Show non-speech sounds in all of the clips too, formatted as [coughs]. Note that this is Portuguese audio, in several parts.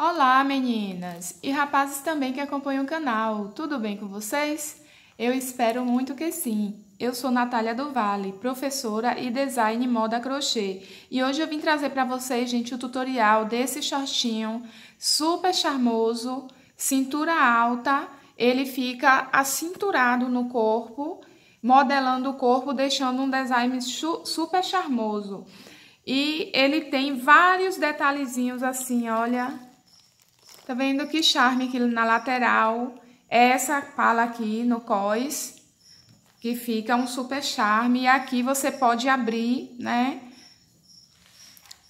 Olá, meninas e rapazes também que acompanham o canal. Tudo bem com vocês? Eu espero muito que sim. Eu sou Natália do Vale, professora e design moda crochê. E hoje eu vim trazer para vocês, gente, o tutorial desse shortinho super charmoso, cintura alta. Ele fica acinturado no corpo, modelando o corpo, deixando um design super charmoso. E ele tem vários detalhezinhos assim, olha, Tá vendo que charme aqui na lateral. É essa pala aqui no cós, que fica um super charme. E aqui você pode abrir, né?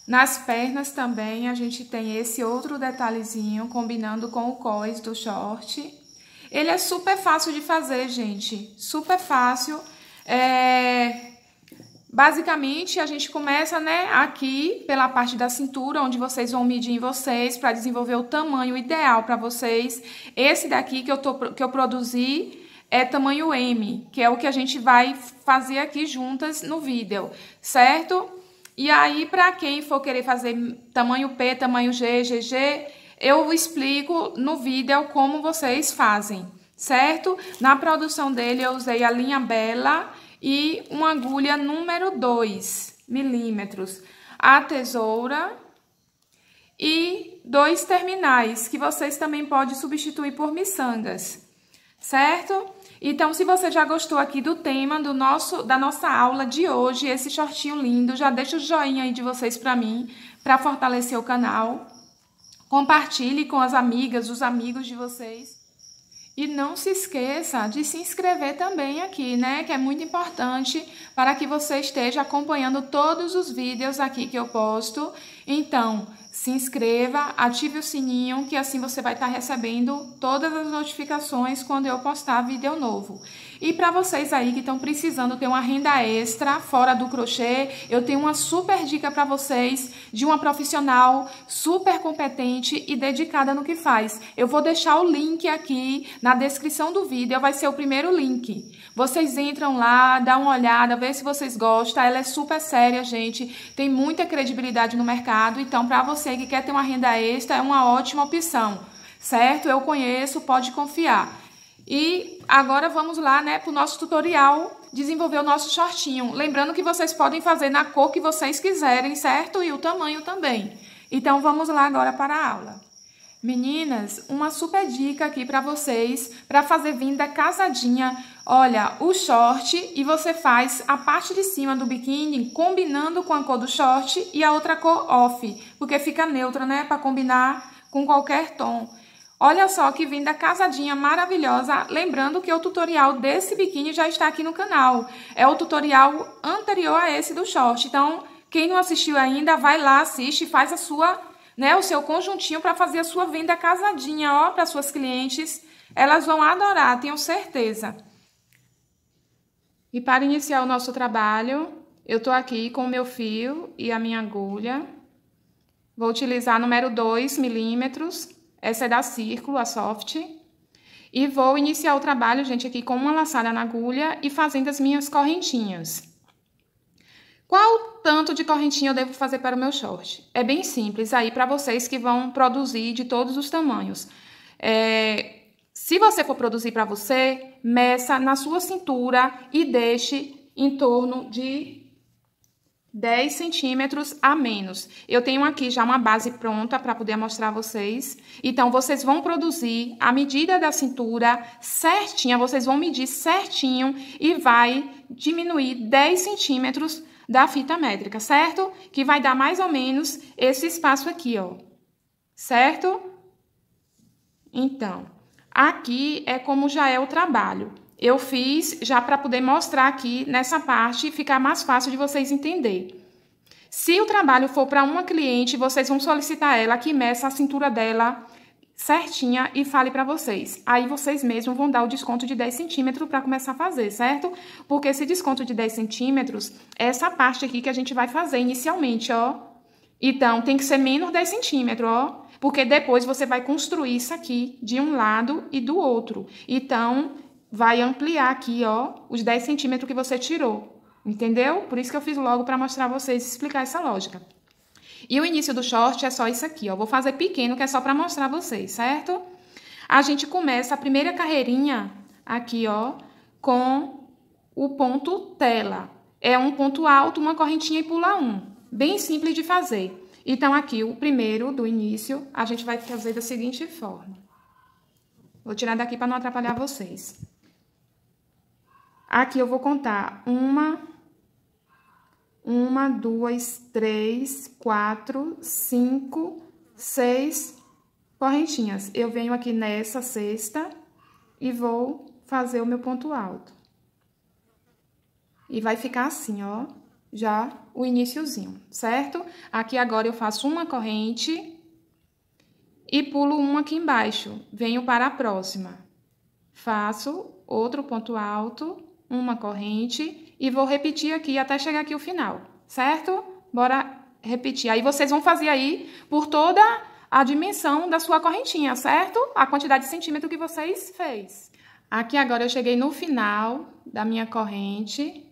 Nas pernas também a gente tem esse outro detalhezinho combinando com o cós do short. Ele é super fácil de fazer, gente. Super fácil. É... Basicamente, a gente começa, né, aqui pela parte da cintura, onde vocês vão medir em vocês para desenvolver o tamanho ideal para vocês. Esse daqui que eu, tô, que eu produzi é tamanho M, que é o que a gente vai fazer aqui juntas no vídeo, certo? E aí, para quem for querer fazer tamanho P, tamanho G, GG, eu explico no vídeo como vocês fazem, certo? Na produção dele, eu usei a linha Bela e uma agulha número 2 milímetros. A tesoura e dois terminais, que vocês também podem substituir por miçangas, certo? Então, se você já gostou aqui do tema do nosso, da nossa aula de hoje, esse shortinho lindo, já deixa o joinha aí de vocês para mim, para fortalecer o canal. Compartilhe com as amigas, os amigos de vocês. E não se esqueça de se inscrever também aqui, né? Que é muito importante para que você esteja acompanhando todos os vídeos aqui que eu posto. Então, se inscreva, ative o sininho, que assim você vai estar recebendo todas as notificações quando eu postar vídeo novo. E para vocês aí que estão precisando ter uma renda extra fora do crochê, eu tenho uma super dica para vocês de uma profissional super competente e dedicada no que faz. Eu vou deixar o link aqui na descrição do vídeo, vai ser o primeiro link. Vocês entram lá, dá uma olhada, vê se vocês gostam. Ela é super séria, gente, tem muita credibilidade no mercado, então para você que quer ter uma renda extra é uma ótima opção. Certo? Eu conheço, pode confiar. E agora vamos lá né, para o nosso tutorial desenvolver o nosso shortinho. Lembrando que vocês podem fazer na cor que vocês quiserem, certo? E o tamanho também. Então vamos lá agora para a aula. Meninas, uma super dica aqui para vocês para fazer vinda casadinha. Olha, o short e você faz a parte de cima do biquíni combinando com a cor do short e a outra cor off, porque fica neutra, né, para combinar com qualquer tom. Olha só que vinda casadinha maravilhosa, lembrando que o tutorial desse biquíni já está aqui no canal. É o tutorial anterior a esse do short, então quem não assistiu ainda, vai lá, assiste, faz a sua, né, o seu conjuntinho para fazer a sua venda casadinha, ó, para suas clientes. Elas vão adorar, tenho certeza. E para iniciar o nosso trabalho, eu tô aqui com o meu fio e a minha agulha. Vou utilizar número 2 milímetros. Essa é da Círculo, a Soft. E vou iniciar o trabalho, gente, aqui com uma laçada na agulha e fazendo as minhas correntinhas. Qual tanto de correntinha eu devo fazer para o meu short? É bem simples aí para vocês que vão produzir de todos os tamanhos. É, se você for produzir para você, meça na sua cintura e deixe em torno de 10 centímetros a menos. Eu tenho aqui já uma base pronta para poder mostrar a vocês. Então, vocês vão produzir a medida da cintura certinha, vocês vão medir certinho e vai diminuir 10 centímetros da fita métrica, certo? Que vai dar mais ou menos esse espaço aqui, ó. Certo? Então, aqui é como já é o trabalho eu fiz já para poder mostrar aqui nessa parte e ficar mais fácil de vocês entender. Se o trabalho for para uma cliente, vocês vão solicitar ela que meça a cintura dela certinha e fale para vocês. Aí vocês mesmos vão dar o desconto de 10 centímetros para começar a fazer, certo? Porque esse desconto de 10 centímetros é essa parte aqui que a gente vai fazer inicialmente, ó. Então, tem que ser menos 10 centímetros, ó. Porque depois você vai construir isso aqui de um lado e do outro. Então, vai ampliar aqui, ó, os 10 centímetros que você tirou, entendeu? Por isso que eu fiz logo para mostrar a vocês e explicar essa lógica. E o início do short é só isso aqui, ó. Vou fazer pequeno, que é só para mostrar a vocês, certo? A gente começa a primeira carreirinha aqui, ó, com o ponto tela. É um ponto alto, uma correntinha e pula um. Bem simples de fazer. Então, aqui, o primeiro do início, a gente vai fazer da seguinte forma. Vou tirar daqui para não atrapalhar vocês. Aqui eu vou contar uma, uma, duas, três, quatro, cinco, seis correntinhas. Eu venho aqui nessa sexta e vou fazer o meu ponto alto. E vai ficar assim, ó, já o iníciozinho, certo? Aqui agora eu faço uma corrente e pulo um aqui embaixo, venho para a próxima. Faço outro ponto alto uma corrente e vou repetir aqui até chegar aqui o final, certo? Bora repetir. Aí vocês vão fazer aí por toda a dimensão da sua correntinha, certo? A quantidade de centímetro que vocês fez. Aqui agora eu cheguei no final da minha corrente.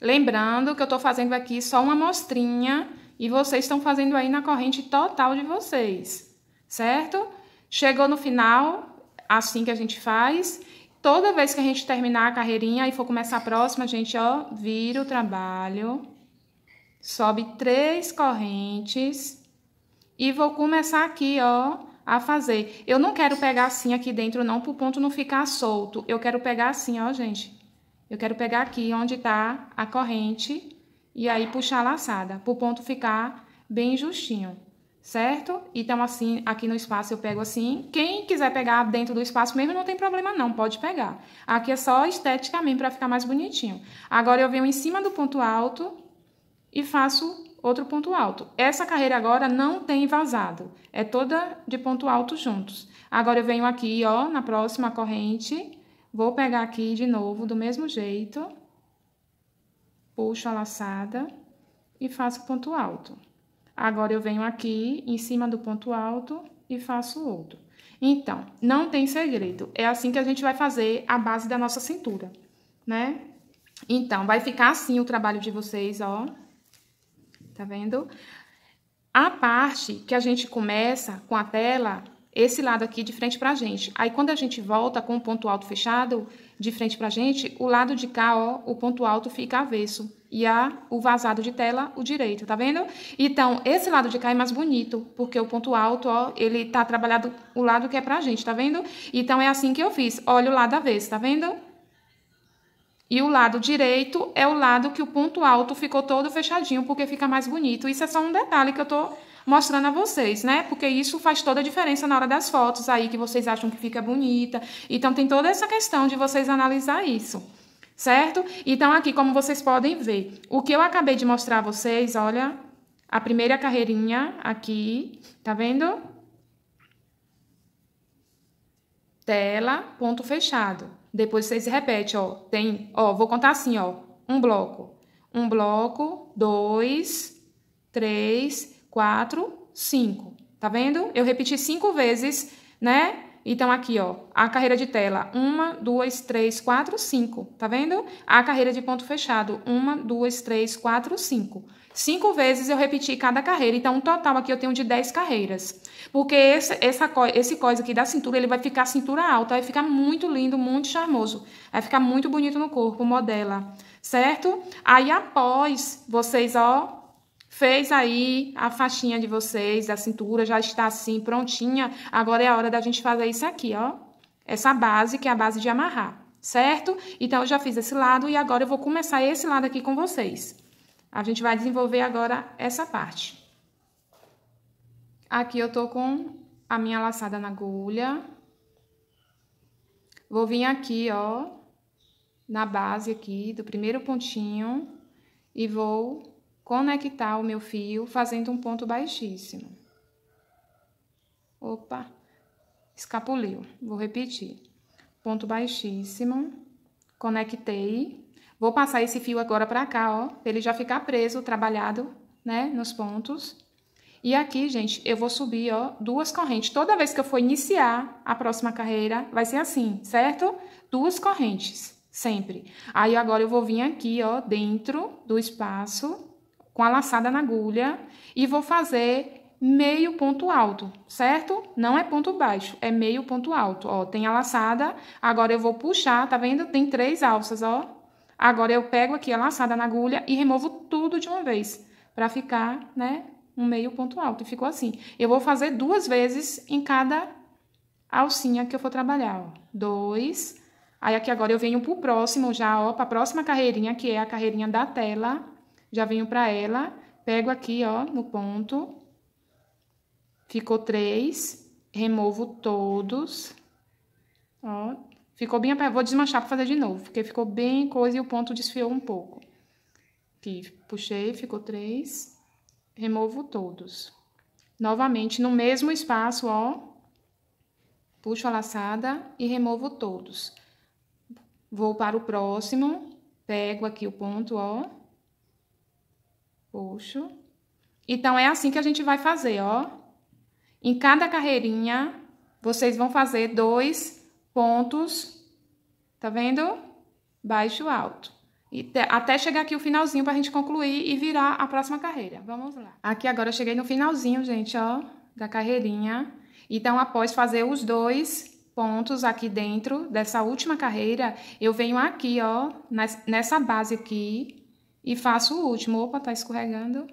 Lembrando que eu tô fazendo aqui só uma mostrinha e vocês estão fazendo aí na corrente total de vocês, certo? Chegou no final, assim que a gente faz. Toda vez que a gente terminar a carreirinha e for começar a próxima, a gente, ó, vira o trabalho, sobe três correntes e vou começar aqui, ó, a fazer. Eu não quero pegar assim aqui dentro não, pro ponto não ficar solto. Eu quero pegar assim, ó, gente. Eu quero pegar aqui onde tá a corrente e aí puxar a laçada, pro ponto ficar bem justinho certo? Então, assim, aqui no espaço eu pego assim. Quem quiser pegar dentro do espaço mesmo, não tem problema não, pode pegar. Aqui é só esteticamente para ficar mais bonitinho. Agora, eu venho em cima do ponto alto e faço outro ponto alto. Essa carreira agora não tem vazado, é toda de ponto alto juntos. Agora, eu venho aqui, ó, na próxima corrente, vou pegar aqui de novo, do mesmo jeito, puxo a laçada e faço ponto alto. Agora, eu venho aqui em cima do ponto alto e faço outro. Então, não tem segredo. É assim que a gente vai fazer a base da nossa cintura, né? Então, vai ficar assim o trabalho de vocês, ó. Tá vendo? A parte que a gente começa com a tela, esse lado aqui de frente pra gente. Aí, quando a gente volta com o ponto alto fechado de frente pra gente, o lado de cá, ó, o ponto alto fica avesso e a, o vazado de tela, o direito, tá vendo? Então, esse lado de cá é mais bonito, porque o ponto alto, ó, ele tá trabalhado o lado que é pra gente, tá vendo? Então, é assim que eu fiz. Olha o lado avesso, tá vendo? E o lado direito é o lado que o ponto alto ficou todo fechadinho, porque fica mais bonito. Isso é só um detalhe que eu tô mostrando a vocês, né? Porque isso faz toda a diferença na hora das fotos aí, que vocês acham que fica bonita. Então, tem toda essa questão de vocês analisar isso certo? Então, aqui, como vocês podem ver, o que eu acabei de mostrar a vocês, olha, a primeira carreirinha aqui, tá vendo? Tela, ponto fechado. Depois vocês repetem, ó, tem, ó, vou contar assim, ó, um bloco. Um bloco, dois, três, quatro, cinco. Tá vendo? Eu repeti cinco vezes, né? Então, aqui, ó, a carreira de tela, uma, duas, três, quatro, cinco, tá vendo? A carreira de ponto fechado, uma, duas, três, quatro, cinco. Cinco vezes eu repeti cada carreira, então, o total aqui eu tenho de dez carreiras. Porque esse, essa, esse cós aqui da cintura, ele vai ficar cintura alta, vai ficar muito lindo, muito charmoso. Vai ficar muito bonito no corpo, modela, certo? Aí, após, vocês, ó, fez aí a faixinha de vocês, a cintura, já está assim, prontinha. Agora é a hora da gente fazer isso aqui, ó. Essa base, que é a base de amarrar, certo? Então, eu já fiz esse lado e agora eu vou começar esse lado aqui com vocês. A gente vai desenvolver agora essa parte. Aqui eu tô com a minha laçada na agulha. Vou vir aqui, ó, na base aqui do primeiro pontinho e vou conectar o meu fio fazendo um ponto baixíssimo. Opa, escapuliu. Vou repetir. Ponto baixíssimo, conectei. Vou passar esse fio agora para cá, ó, ele já ficar preso, trabalhado, né, nos pontos. E aqui, gente, eu vou subir, ó, duas correntes. Toda vez que eu for iniciar a próxima carreira, vai ser assim, certo? Duas correntes, sempre. Aí, agora, eu vou vir aqui, ó, dentro do espaço com a laçada na agulha e vou fazer meio ponto alto, certo? Não é ponto baixo, é meio ponto alto. Ó, tem a laçada, agora eu vou puxar, tá vendo? Tem três alças, ó. Agora eu pego aqui a laçada na agulha e removo tudo de uma vez, para ficar, né, um meio ponto alto. E ficou assim. Eu vou fazer duas vezes em cada alcinha que eu for trabalhar, ó. Dois. Aí aqui agora eu venho pro próximo já, ó, pra próxima carreirinha, que é a carreirinha da tela já venho para ela, pego aqui, ó, no ponto, ficou três, removo todos, ó, ficou bem, vou desmanchar para fazer de novo, porque ficou bem coisa e o ponto desfiou um pouco. Aqui, puxei, ficou três, removo todos. Novamente, no mesmo espaço, ó, puxo a laçada e removo todos. Vou para o próximo, pego aqui o ponto, ó, puxo. Então, é assim que a gente vai fazer, ó. Em cada carreirinha, vocês vão fazer dois pontos, tá vendo? Baixo, alto. E até chegar aqui o finalzinho pra gente concluir e virar a próxima carreira. Vamos lá. Aqui agora eu cheguei no finalzinho, gente, ó, da carreirinha. Então, após fazer os dois pontos aqui dentro dessa última carreira, eu venho aqui, ó, nessa base aqui, e faço o último. Opa, tá escorregando.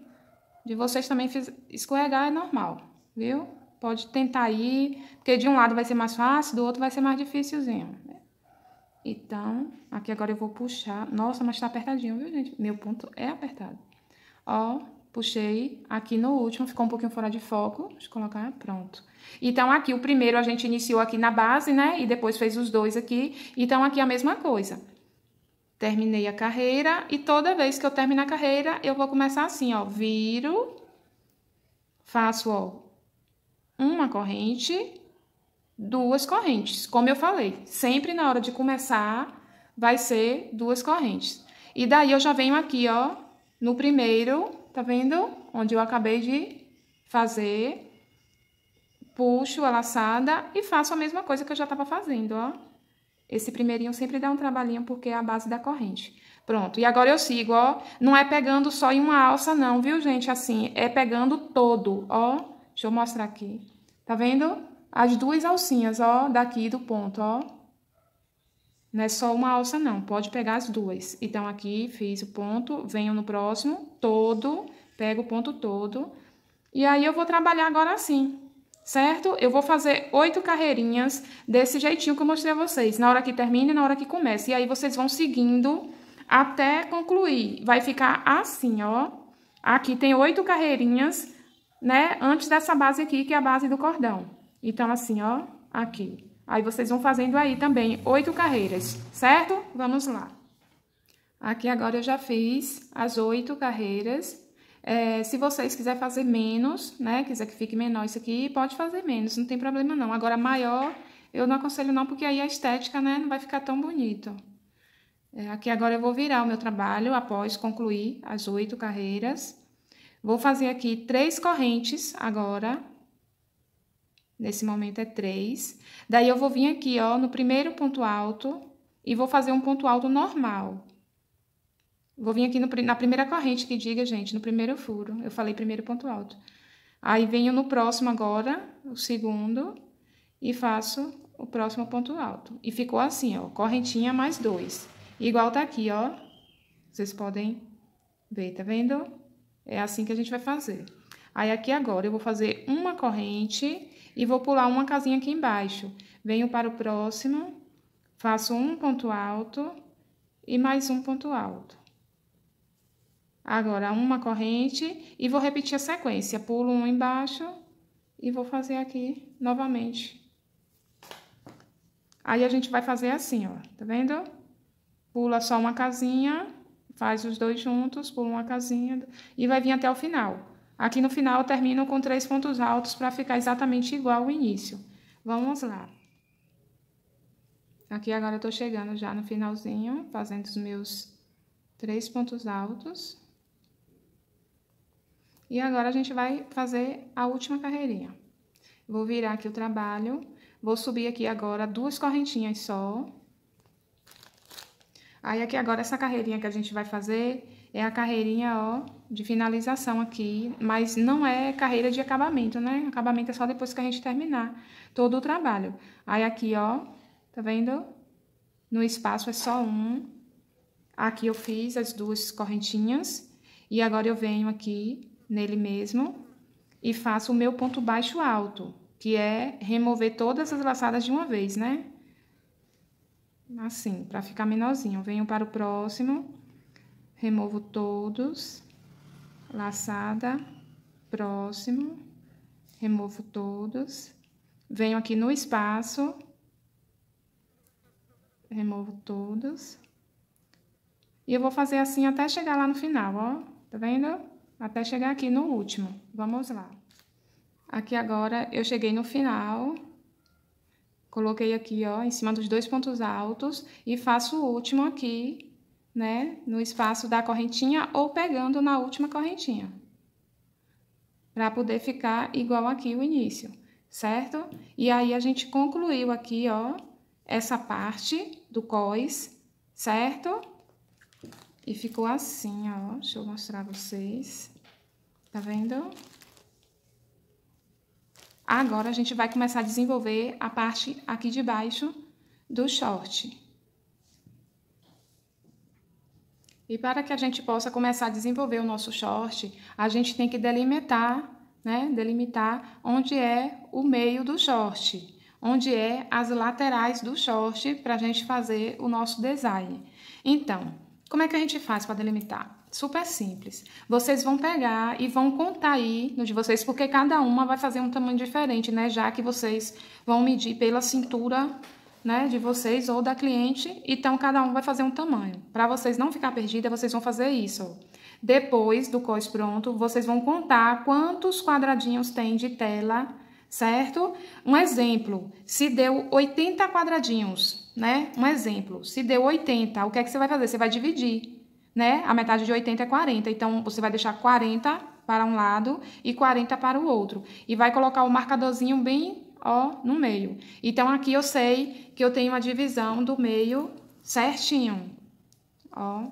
De vocês também fiz... escorregar é normal, viu? Pode tentar ir, porque de um lado vai ser mais fácil, do outro vai ser mais dificilzinho. Então, aqui agora eu vou puxar. Nossa, mas tá apertadinho, viu, gente? Meu ponto é apertado. Ó, puxei aqui no último, ficou um pouquinho fora de foco. Deixa eu colocar, pronto. Então, aqui o primeiro a gente iniciou aqui na base, né? E depois fez os dois aqui. Então, aqui é a mesma coisa. Terminei a carreira e toda vez que eu termino a carreira, eu vou começar assim, ó. Viro, faço, ó, uma corrente, duas correntes. Como eu falei, sempre na hora de começar vai ser duas correntes. E daí eu já venho aqui, ó, no primeiro, tá vendo? Onde eu acabei de fazer, puxo a laçada e faço a mesma coisa que eu já tava fazendo, ó. Esse primeirinho sempre dá um trabalhinho porque é a base da corrente. Pronto, e agora eu sigo, ó. Não é pegando só em uma alça não, viu, gente? Assim, é pegando todo, ó. Deixa eu mostrar aqui. Tá vendo? As duas alcinhas, ó, daqui do ponto, ó. Não é só uma alça não, pode pegar as duas. Então, aqui fiz o ponto, venho no próximo, todo, pego o ponto todo. E aí, eu vou trabalhar agora assim certo? Eu vou fazer oito carreirinhas desse jeitinho que eu mostrei a vocês, na hora que termina e na hora que começa. E aí, vocês vão seguindo até concluir. Vai ficar assim, ó. Aqui tem oito carreirinhas, né, antes dessa base aqui, que é a base do cordão. Então, assim, ó, aqui. Aí, vocês vão fazendo aí também oito carreiras, certo? Vamos lá. Aqui agora eu já fiz as oito carreiras é, se vocês quiserem fazer menos, né, quiser que fique menor isso aqui, pode fazer menos, não tem problema não. Agora, maior, eu não aconselho não, porque aí a estética, né, não vai ficar tão bonito. É, aqui agora eu vou virar o meu trabalho após concluir as oito carreiras. Vou fazer aqui três correntes agora. Nesse momento é três. Daí eu vou vir aqui, ó, no primeiro ponto alto e vou fazer um ponto alto normal. Vou vir aqui no, na primeira corrente que diga, gente, no primeiro furo. Eu falei primeiro ponto alto. Aí venho no próximo agora, o segundo, e faço o próximo ponto alto. E ficou assim, ó, correntinha mais dois. Igual tá aqui, ó. Vocês podem ver, tá vendo? É assim que a gente vai fazer. Aí aqui agora eu vou fazer uma corrente e vou pular uma casinha aqui embaixo. Venho para o próximo, faço um ponto alto e mais um ponto alto. Agora, uma corrente e vou repetir a sequência. Pulo um embaixo e vou fazer aqui novamente. Aí, a gente vai fazer assim, ó. Tá vendo? Pula só uma casinha, faz os dois juntos, pula uma casinha e vai vir até o final. Aqui no final, eu termino com três pontos altos para ficar exatamente igual ao início. Vamos lá. Aqui agora eu tô chegando já no finalzinho, fazendo os meus três pontos altos. E agora a gente vai fazer a última carreirinha. Vou virar aqui o trabalho, vou subir aqui agora duas correntinhas só. Aí aqui agora essa carreirinha que a gente vai fazer é a carreirinha, ó, de finalização aqui, mas não é carreira de acabamento, né? Acabamento é só depois que a gente terminar todo o trabalho. Aí aqui, ó, tá vendo? No espaço é só um. Aqui eu fiz as duas correntinhas e agora eu venho aqui nele mesmo e faço o meu ponto baixo alto, que é remover todas as laçadas de uma vez, né? Assim, para ficar menorzinho. Venho para o próximo, removo todos, laçada, próximo, removo todos, venho aqui no espaço, removo todos. E eu vou fazer assim até chegar lá no final, ó. Tá vendo? até chegar aqui no último. Vamos lá. Aqui agora eu cheguei no final, coloquei aqui, ó, em cima dos dois pontos altos e faço o último aqui, né, no espaço da correntinha ou pegando na última correntinha. Pra poder ficar igual aqui o início, certo? E aí a gente concluiu aqui, ó, essa parte do cós, certo? E ficou assim, ó. Deixa eu mostrar vocês. Tá vendo? Agora, a gente vai começar a desenvolver a parte aqui de baixo do short. E para que a gente possa começar a desenvolver o nosso short, a gente tem que delimitar, né? Delimitar onde é o meio do short onde é as laterais do short para a gente fazer o nosso design. Então, como é que a gente faz para delimitar? Super simples. Vocês vão pegar e vão contar aí no de vocês, porque cada uma vai fazer um tamanho diferente, né? Já que vocês vão medir pela cintura, né, de vocês ou da cliente, então cada um vai fazer um tamanho. Para vocês não ficar perdida, vocês vão fazer isso. Depois do cos pronto, vocês vão contar quantos quadradinhos tem de tela, certo? Um exemplo, se deu 80 quadradinhos, né? Um exemplo, se deu 80, o que é que você vai fazer? Você vai dividir, né? A metade de 80 é 40, então você vai deixar 40 para um lado e 40 para o outro. E vai colocar o marcadorzinho bem, ó, no meio. Então, aqui eu sei que eu tenho a divisão do meio certinho, ó.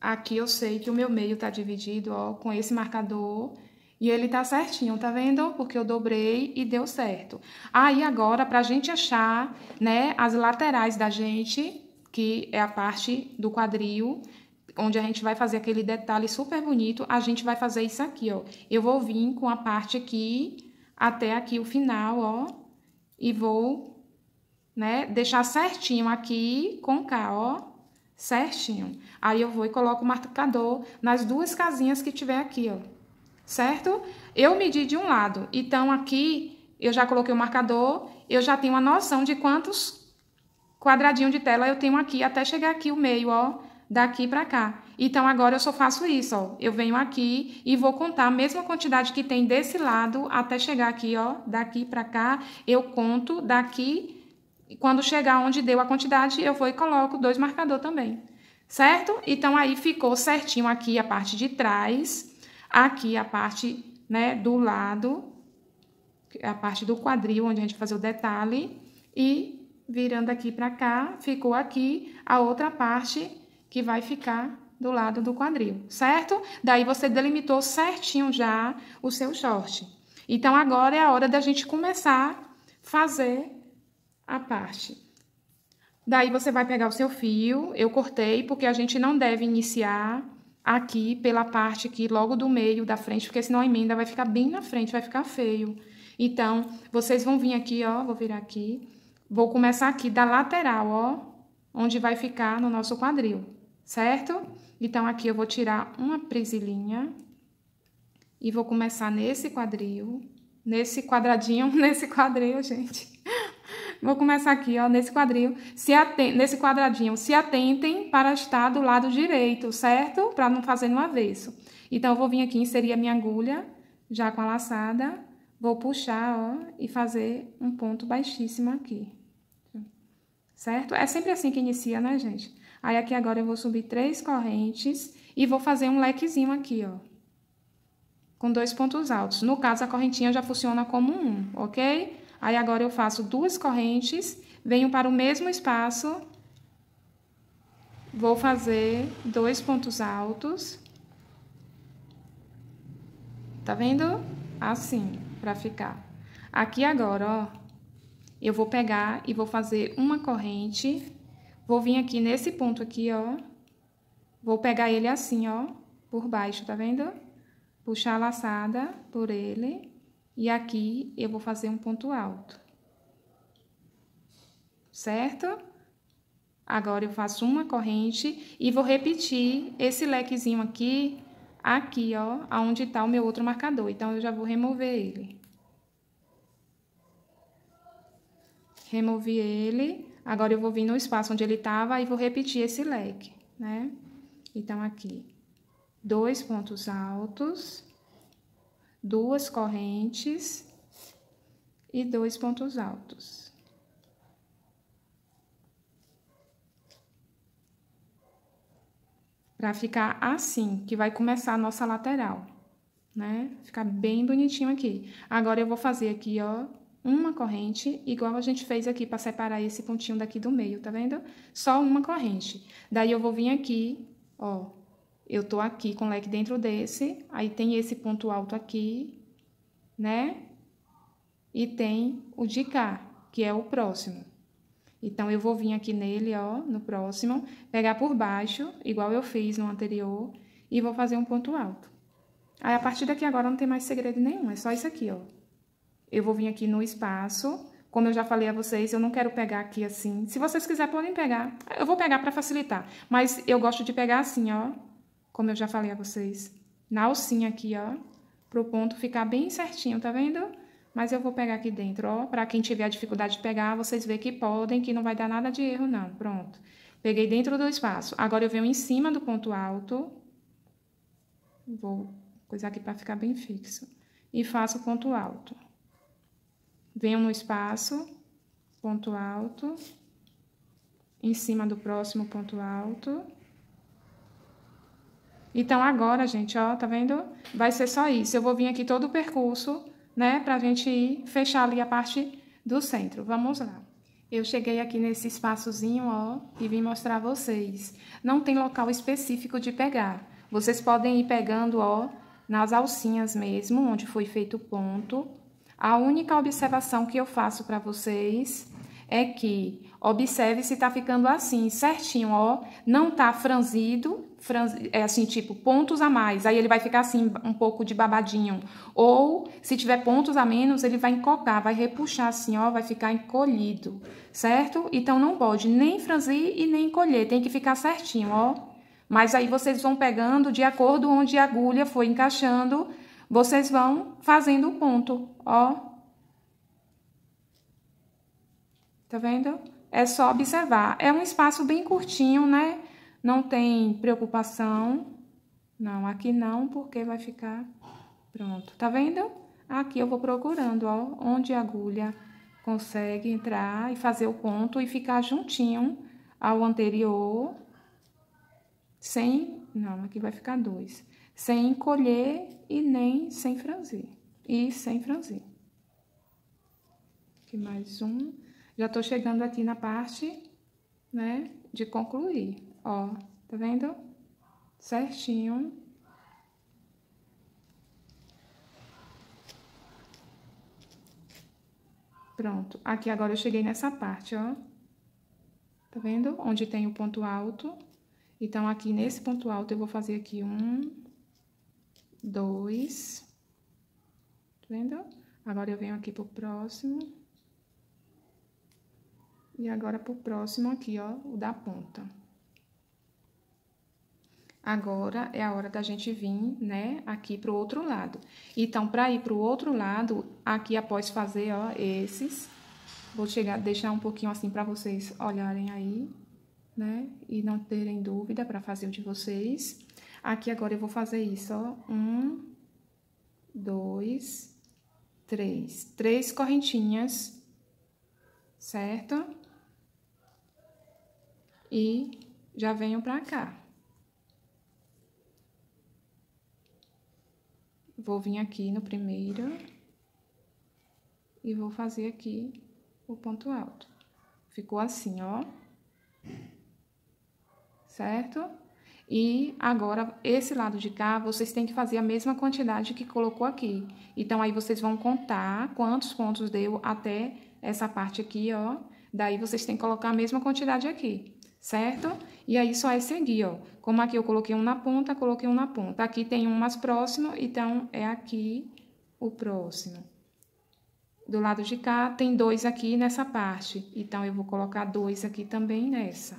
Aqui eu sei que o meu meio está dividido, ó, com esse marcador e ele tá certinho, tá vendo? Porque eu dobrei e deu certo. Aí, ah, agora, pra gente achar, né, as laterais da gente, que é a parte do quadril, onde a gente vai fazer aquele detalhe super bonito, a gente vai fazer isso aqui, ó. Eu vou vir com a parte aqui até aqui o final, ó, e vou, né, deixar certinho aqui com cá, ó, certinho. Aí eu vou e coloco o marcador nas duas casinhas que tiver aqui, ó certo? Eu medi de um lado, então aqui eu já coloquei o marcador, eu já tenho uma noção de quantos quadradinhos de tela eu tenho aqui, até chegar aqui o meio, ó, daqui para cá. Então, agora eu só faço isso, ó. Eu venho aqui e vou contar a mesma quantidade que tem desse lado até chegar aqui, ó, daqui para cá. Eu conto daqui quando chegar onde deu a quantidade, eu vou e coloco dois marcador também, certo? Então, aí ficou certinho aqui a parte de trás Aqui a parte né, do lado, a parte do quadril, onde a gente fazer o detalhe. E virando aqui para cá, ficou aqui a outra parte que vai ficar do lado do quadril, certo? Daí você delimitou certinho já o seu short. Então, agora é a hora da gente começar a fazer a parte. Daí, você vai pegar o seu fio, eu cortei, porque a gente não deve iniciar aqui pela parte aqui logo do meio da frente, porque senão a emenda vai ficar bem na frente, vai ficar feio. Então, vocês vão vir aqui, ó, vou virar aqui, vou começar aqui da lateral, ó, onde vai ficar no nosso quadril, certo? Então, aqui eu vou tirar uma presilhinha e vou começar nesse quadril, nesse quadradinho, [laughs] nesse quadril, gente. Vou começar aqui, ó, nesse quadril, se nesse quadradinho, se atentem para estar do lado direito, certo? Para não fazer no avesso. Então, eu vou vir aqui, inserir a minha agulha, já com a laçada, vou puxar, ó, e fazer um ponto baixíssimo aqui. Certo? É sempre assim que inicia, né, gente? Aí, aqui agora, eu vou subir três correntes e vou fazer um lequezinho aqui, ó. Com dois pontos altos. No caso, a correntinha já funciona como um, ok? Aí agora eu faço duas correntes, venho para o mesmo espaço, vou fazer dois pontos altos. Tá vendo? Assim, para ficar. Aqui agora, ó, eu vou pegar e vou fazer uma corrente, vou vir aqui nesse ponto aqui, ó, vou pegar ele assim, ó, por baixo, tá vendo? Puxar a laçada por ele e aqui eu vou fazer um ponto alto. Certo? Agora eu faço uma corrente e vou repetir esse lequezinho aqui, aqui, ó, aonde tá o meu outro marcador. Então, eu já vou remover ele. Removi ele. Agora, eu vou vir no espaço onde ele tava e vou repetir esse leque, né? Então, aqui, dois pontos altos duas correntes e dois pontos altos. Pra ficar assim, que vai começar a nossa lateral, né? Ficar bem bonitinho aqui. Agora, eu vou fazer aqui, ó, uma corrente, igual a gente fez aqui para separar esse pontinho daqui do meio, tá vendo? Só uma corrente. Daí, eu vou vir aqui, ó, eu tô aqui com o leque dentro desse, aí tem esse ponto alto aqui, né? E tem o de cá, que é o próximo. Então, eu vou vir aqui nele, ó, no próximo, pegar por baixo, igual eu fiz no anterior, e vou fazer um ponto alto. Aí, a partir daqui agora, não tem mais segredo nenhum, é só isso aqui, ó. Eu vou vir aqui no espaço, como eu já falei a vocês, eu não quero pegar aqui assim. Se vocês quiserem, podem pegar. Eu vou pegar para facilitar, mas eu gosto de pegar assim, ó, como eu já falei a vocês, na alcinha aqui, ó, pro ponto ficar bem certinho, tá vendo? Mas eu vou pegar aqui dentro, ó, pra quem tiver dificuldade de pegar, vocês vê que podem, que não vai dar nada de erro não, pronto. Peguei dentro do espaço, agora eu venho em cima do ponto alto, vou coisar aqui pra ficar bem fixo, e faço ponto alto. Venho no espaço, ponto alto, em cima do próximo ponto alto... Então agora, gente, ó, tá vendo? Vai ser só isso. Eu vou vir aqui todo o percurso, né, pra gente ir fechar ali a parte do centro. Vamos lá. Eu cheguei aqui nesse espaçozinho, ó, e vim mostrar a vocês. Não tem local específico de pegar. Vocês podem ir pegando, ó, nas alcinhas mesmo, onde foi feito o ponto. A única observação que eu faço para vocês é que observe se tá ficando assim, certinho, ó. Não tá franzido, é assim, tipo, pontos a mais, aí ele vai ficar assim, um pouco de babadinho. Ou, se tiver pontos a menos, ele vai encocar, vai repuxar assim, ó, vai ficar encolhido, certo? Então, não pode nem franzir e nem encolher, tem que ficar certinho, ó. Mas aí vocês vão pegando de acordo onde a agulha foi encaixando, vocês vão fazendo o ponto, ó. Tá vendo? É só observar. É um espaço bem curtinho, né? Não tem preocupação. Não, aqui não, porque vai ficar pronto. Tá vendo? Aqui eu vou procurando, ó, onde a agulha consegue entrar e fazer o ponto e ficar juntinho ao anterior. Sem, não, aqui vai ficar dois. Sem encolher e nem sem franzir. E sem franzir. Aqui mais um. Já tô chegando aqui na parte, né, de concluir. Ó, tá vendo? Certinho. Pronto. Aqui agora eu cheguei nessa parte, ó. Tá vendo? Onde tem o ponto alto. Então, aqui nesse ponto alto, eu vou fazer aqui um, dois. Tá vendo? Agora, eu venho aqui pro próximo. E agora, pro próximo aqui, ó, o da ponta. Agora é a hora da gente vir, né, aqui para o outro lado. Então, para ir para o outro lado, aqui após fazer, ó, esses, vou chegar, deixar um pouquinho assim para vocês olharem aí, né, e não terem dúvida para fazer o de vocês. Aqui agora eu vou fazer isso, ó, um, dois, três, três correntinhas, certo? E já venho para cá. Vou vir aqui no primeiro e vou fazer aqui o ponto alto. Ficou assim, ó. Certo? E agora, esse lado de cá, vocês têm que fazer a mesma quantidade que colocou aqui. Então, aí vocês vão contar quantos pontos deu até essa parte aqui, ó. Daí, vocês têm que colocar a mesma quantidade aqui certo? E aí só é seguir, ó. Como aqui eu coloquei um na ponta, coloquei um na ponta. Aqui tem um mais próximo, então é aqui o próximo. Do lado de cá tem dois aqui nessa parte, então eu vou colocar dois aqui também nessa.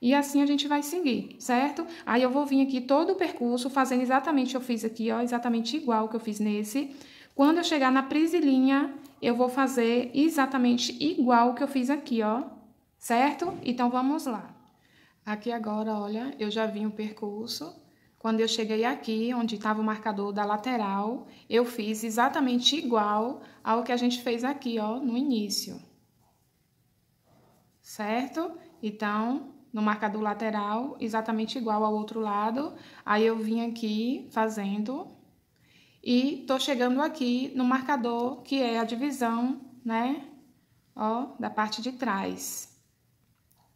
E assim a gente vai seguir, certo? Aí eu vou vir aqui todo o percurso, fazendo exatamente, eu fiz aqui, ó, exatamente igual que eu fiz nesse. Quando eu chegar na prisilinha, eu vou fazer exatamente igual que eu fiz aqui, ó, certo? Então, vamos lá. Aqui agora, olha, eu já vi um percurso. Quando eu cheguei aqui, onde estava o marcador da lateral, eu fiz exatamente igual ao que a gente fez aqui, ó, no início. Certo? Então, no marcador lateral, exatamente igual ao outro lado. Aí eu vim aqui fazendo e tô chegando aqui no marcador que é a divisão, né? Ó, da parte de trás,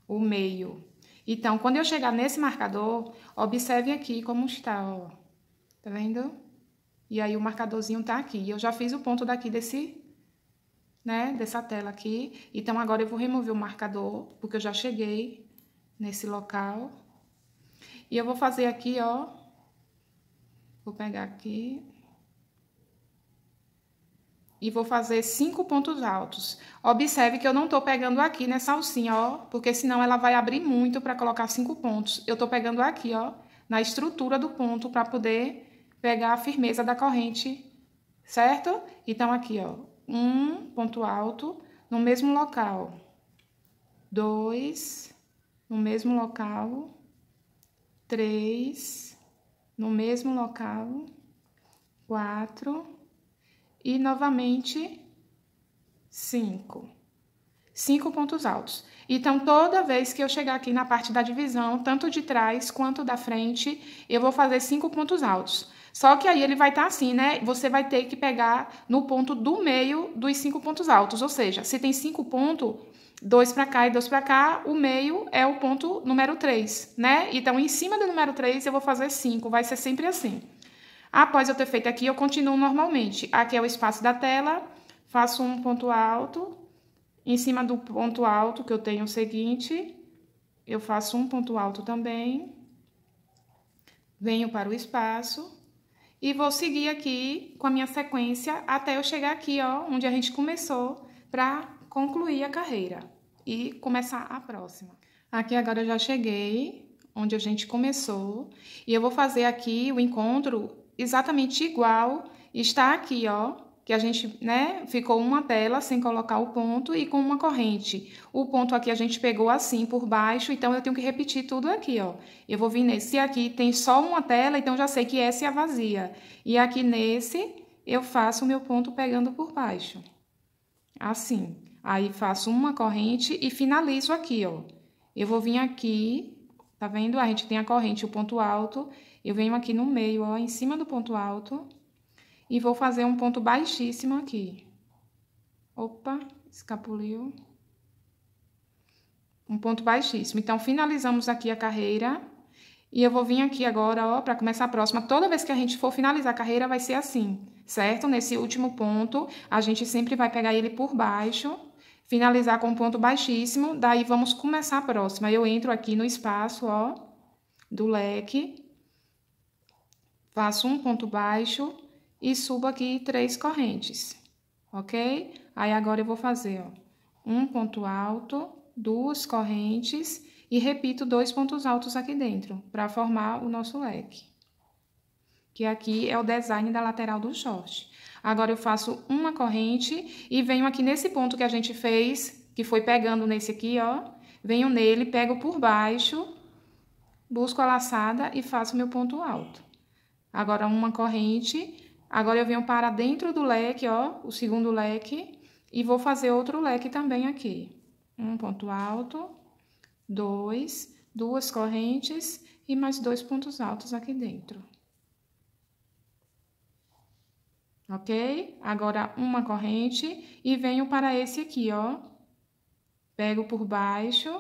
o meio. Então, quando eu chegar nesse marcador, observe aqui como está, ó. Tá vendo? E aí o marcadorzinho tá aqui. Eu já fiz o ponto daqui desse, né, dessa tela aqui. Então, agora eu vou remover o marcador, porque eu já cheguei nesse local. E eu vou fazer aqui, ó. Vou pegar aqui e vou fazer cinco pontos altos. Observe que eu não tô pegando aqui nessa alcinha, ó, porque senão ela vai abrir muito para colocar cinco pontos. Eu tô pegando aqui, ó, na estrutura do ponto para poder pegar a firmeza da corrente, certo? Então, aqui, ó, um ponto alto no mesmo local, dois no mesmo local, três no mesmo local, quatro e novamente cinco. Cinco pontos altos. Então, toda vez que eu chegar aqui na parte da divisão, tanto de trás quanto da frente, eu vou fazer cinco pontos altos. Só que aí ele vai estar tá assim, né? Você vai ter que pegar no ponto do meio dos cinco pontos altos. Ou seja, se tem cinco pontos, dois para cá e dois para cá, o meio é o ponto número 3, né? Então, em cima do número 3, eu vou fazer cinco. Vai ser sempre assim. Após eu ter feito aqui, eu continuo normalmente. Aqui é o espaço da tela, faço um ponto alto. Em cima do ponto alto que eu tenho o seguinte, eu faço um ponto alto também. Venho para o espaço. E vou seguir aqui com a minha sequência até eu chegar aqui, ó, onde a gente começou, para concluir a carreira e começar a próxima. Aqui agora eu já cheguei, onde a gente começou, e eu vou fazer aqui o encontro exatamente igual, está aqui, ó, que a gente, né, ficou uma tela sem colocar o ponto e com uma corrente. O ponto aqui a gente pegou assim por baixo, então eu tenho que repetir tudo aqui, ó. Eu vou vir nesse aqui, tem só uma tela, então já sei que essa é a vazia. E aqui nesse, eu faço o meu ponto pegando por baixo. Assim. Aí, faço uma corrente e finalizo aqui, ó. Eu vou vir aqui, tá vendo? A gente tem a corrente, o ponto alto, eu venho aqui no meio, ó, em cima do ponto alto, e vou fazer um ponto baixíssimo aqui. Opa, escapuliu. Um ponto baixíssimo. Então, finalizamos aqui a carreira. E eu vou vir aqui agora, ó, para começar a próxima. Toda vez que a gente for finalizar a carreira, vai ser assim, certo? Nesse último ponto, a gente sempre vai pegar ele por baixo, finalizar com um ponto baixíssimo. Daí, vamos começar a próxima. Eu entro aqui no espaço, ó, do leque faço um ponto baixo e subo aqui três correntes, ok? Aí agora eu vou fazer, ó, um ponto alto, duas correntes e repito dois pontos altos aqui dentro, para formar o nosso leque. Que aqui é o design da lateral do short. Agora eu faço uma corrente e venho aqui nesse ponto que a gente fez, que foi pegando nesse aqui, ó. Venho nele, pego por baixo, busco a laçada e faço meu ponto alto. Agora, uma corrente. Agora, eu venho para dentro do leque, ó, o segundo leque. E vou fazer outro leque também aqui. Um ponto alto, dois, duas correntes e mais dois pontos altos aqui dentro. Ok? Agora, uma corrente e venho para esse aqui, ó. Pego por baixo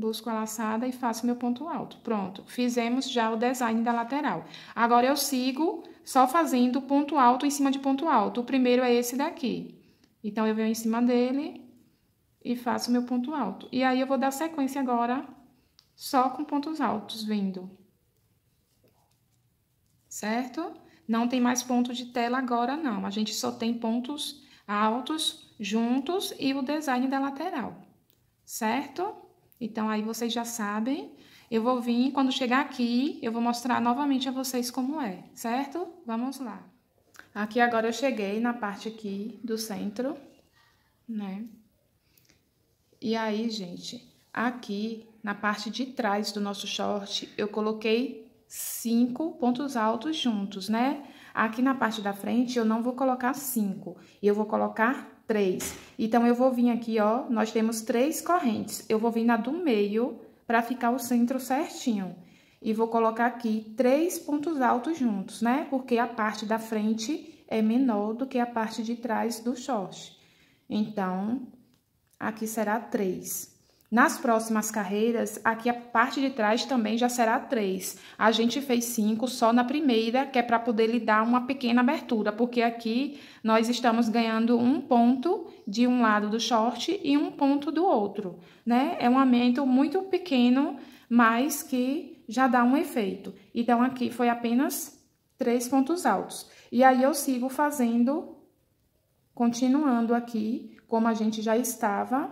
busco a laçada e faço meu ponto alto. Pronto, fizemos já o design da lateral. Agora, eu sigo só fazendo ponto alto em cima de ponto alto. O primeiro é esse daqui. Então, eu venho em cima dele e faço meu ponto alto. E aí, eu vou dar sequência agora só com pontos altos vindo. Certo? Não tem mais ponto de tela agora, não. A gente só tem pontos altos juntos e o design da lateral. Certo? Então, aí vocês já sabem. Eu vou vir, quando chegar aqui, eu vou mostrar novamente a vocês como é, certo? Vamos lá. Aqui agora eu cheguei na parte aqui do centro, né? E aí, gente, aqui na parte de trás do nosso short, eu coloquei cinco pontos altos juntos, né? Aqui na parte da frente, eu não vou colocar cinco, eu vou colocar três. Então, eu vou vir aqui, ó, nós temos três correntes. Eu vou vir na do meio para ficar o centro certinho. E vou colocar aqui três pontos altos juntos, né? Porque a parte da frente é menor do que a parte de trás do short. Então, aqui será três. Nas próximas carreiras, aqui a parte de trás também já será três. A gente fez cinco só na primeira, que é para poder lhe dar uma pequena abertura, porque aqui nós estamos ganhando um ponto de um lado do short e um ponto do outro, né? É um aumento muito pequeno, mas que já dá um efeito. Então, aqui foi apenas três pontos altos. E aí, eu sigo fazendo, continuando aqui, como a gente já estava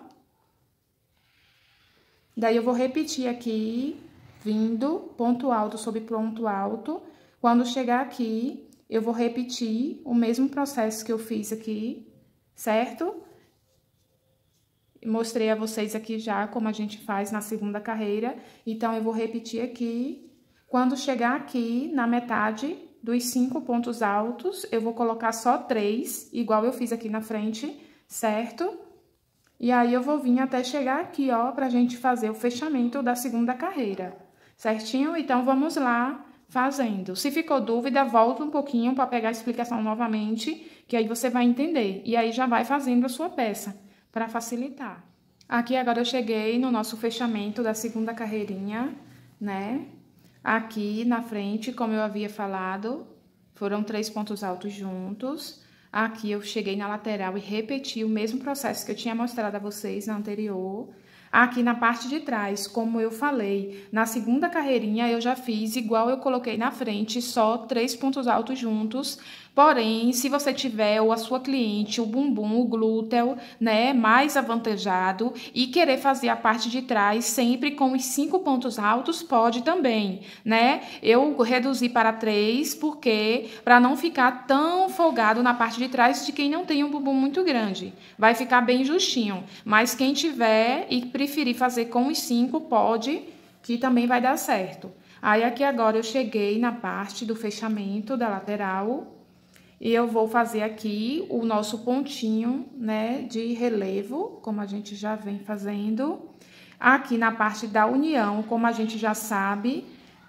Daí, eu vou repetir aqui, vindo ponto alto sobre ponto alto. Quando chegar aqui, eu vou repetir o mesmo processo que eu fiz aqui, certo? Mostrei a vocês aqui já como a gente faz na segunda carreira. Então, eu vou repetir aqui. Quando chegar aqui, na metade dos cinco pontos altos, eu vou colocar só três, igual eu fiz aqui na frente, certo? E aí eu vou vir até chegar aqui, ó, pra gente fazer o fechamento da segunda carreira, certinho? Então, vamos lá fazendo. Se ficou dúvida, volta um pouquinho para pegar a explicação novamente, que aí você vai entender. E aí já vai fazendo a sua peça, para facilitar. Aqui agora eu cheguei no nosso fechamento da segunda carreirinha, né? Aqui na frente, como eu havia falado, foram três pontos altos juntos. Aqui eu cheguei na lateral e repeti o mesmo processo que eu tinha mostrado a vocês na anterior. Aqui na parte de trás, como eu falei, na segunda carreirinha eu já fiz igual eu coloquei na frente, só três pontos altos juntos, Porém, se você tiver ou a sua cliente o bumbum, o glúteo, né, mais avantajado e querer fazer a parte de trás sempre com os cinco pontos altos, pode também, né? Eu reduzi para três porque para não ficar tão folgado na parte de trás de quem não tem um bumbum muito grande, vai ficar bem justinho. Mas quem tiver e preferir fazer com os cinco, pode, que também vai dar certo. Aí aqui agora eu cheguei na parte do fechamento da lateral e eu vou fazer aqui o nosso pontinho, né, de relevo, como a gente já vem fazendo. Aqui na parte da união, como a gente já sabe,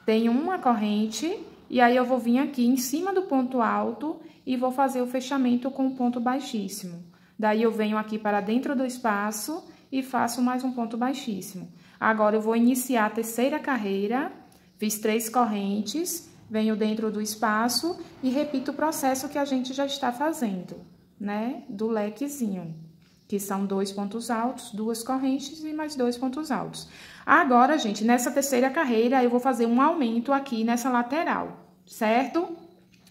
tem uma corrente. E aí, eu vou vir aqui em cima do ponto alto e vou fazer o fechamento com o ponto baixíssimo. Daí, eu venho aqui para dentro do espaço e faço mais um ponto baixíssimo. Agora, eu vou iniciar a terceira carreira, fiz três correntes venho dentro do espaço e repito o processo que a gente já está fazendo, né? Do lequezinho, que são dois pontos altos, duas correntes e mais dois pontos altos. Agora, gente, nessa terceira carreira, eu vou fazer um aumento aqui nessa lateral, certo?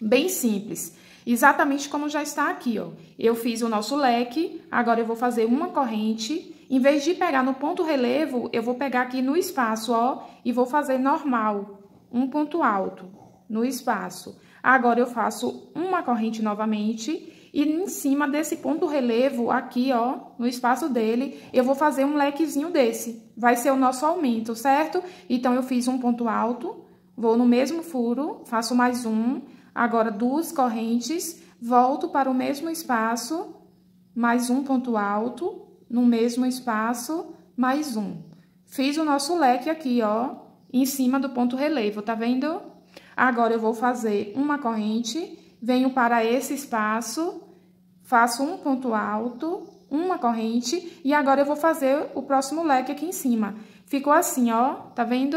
Bem simples. Exatamente como já está aqui, ó. Eu fiz o nosso leque, agora eu vou fazer uma corrente. Em vez de pegar no ponto relevo, eu vou pegar aqui no espaço, ó, e vou fazer normal, um ponto alto no espaço. Agora, eu faço uma corrente novamente e em cima desse ponto relevo aqui, ó, no espaço dele, eu vou fazer um lequezinho desse. Vai ser o nosso aumento, certo? Então, eu fiz um ponto alto, vou no mesmo furo, faço mais um, agora duas correntes, volto para o mesmo espaço, mais um ponto alto, no mesmo espaço, mais um. Fiz o nosso leque aqui, ó, em cima do ponto relevo, tá vendo? Agora, eu vou fazer uma corrente, venho para esse espaço, faço um ponto alto, uma corrente, e agora eu vou fazer o próximo leque aqui em cima. Ficou assim, ó, tá vendo?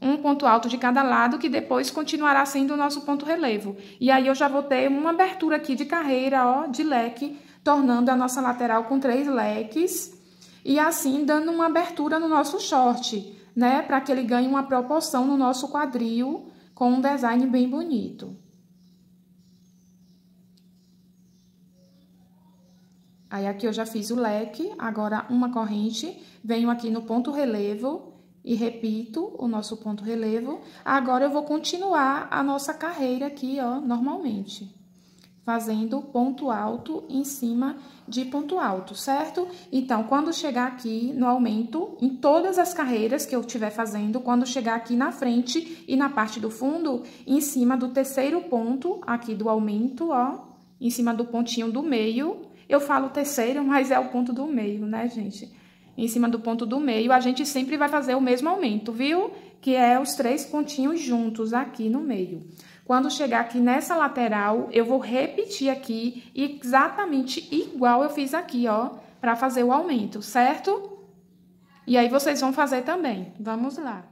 um ponto alto de cada lado, que depois continuará sendo o nosso ponto relevo. E aí, eu já vou ter uma abertura aqui de carreira, ó, de leque, tornando a nossa lateral com três leques. E assim, dando uma abertura no nosso short, né? Para que ele ganhe uma proporção no nosso quadril, com um design bem bonito. Aí aqui eu já fiz o leque, agora uma corrente, venho aqui no ponto relevo e repito o nosso ponto relevo. Agora eu vou continuar a nossa carreira aqui, ó, normalmente fazendo ponto alto em cima de ponto alto, certo? Então, quando chegar aqui no aumento, em todas as carreiras que eu estiver fazendo, quando chegar aqui na frente e na parte do fundo, em cima do terceiro ponto aqui do aumento, ó, em cima do pontinho do meio, eu falo terceiro, [laughs] mas é o ponto do meio, né, gente? Em cima do ponto do meio, a gente sempre vai fazer o mesmo aumento, viu? Que é os três pontinhos juntos aqui no meio. Quando chegar aqui nessa lateral, eu vou repetir aqui exatamente igual eu fiz aqui, ó, para fazer o aumento, certo? E aí vocês vão fazer também. Vamos lá.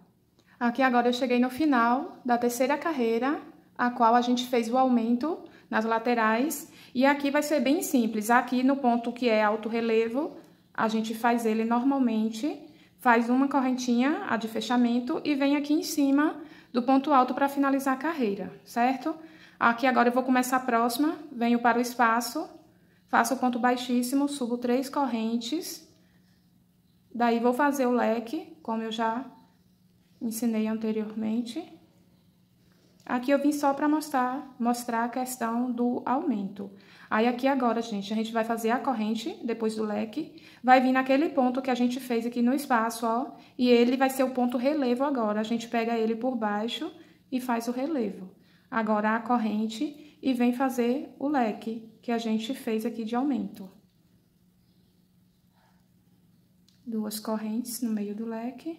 Aqui agora eu cheguei no final da terceira carreira, a qual a gente fez o aumento nas laterais. E aqui vai ser bem simples. Aqui no ponto que é alto relevo, a gente faz ele normalmente, faz uma correntinha, a de fechamento, e vem aqui em cima do ponto alto para finalizar a carreira, certo? Aqui agora eu vou começar a próxima, venho para o espaço, faço o ponto baixíssimo, subo três correntes, daí vou fazer o leque, como eu já ensinei anteriormente. Aqui eu vim só para mostrar, mostrar a questão do aumento. Aí, aqui agora, gente, a gente vai fazer a corrente, depois do leque, vai vir naquele ponto que a gente fez aqui no espaço, ó, e ele vai ser o ponto relevo agora. A gente pega ele por baixo e faz o relevo. Agora, a corrente e vem fazer o leque que a gente fez aqui de aumento. Duas correntes no meio do leque.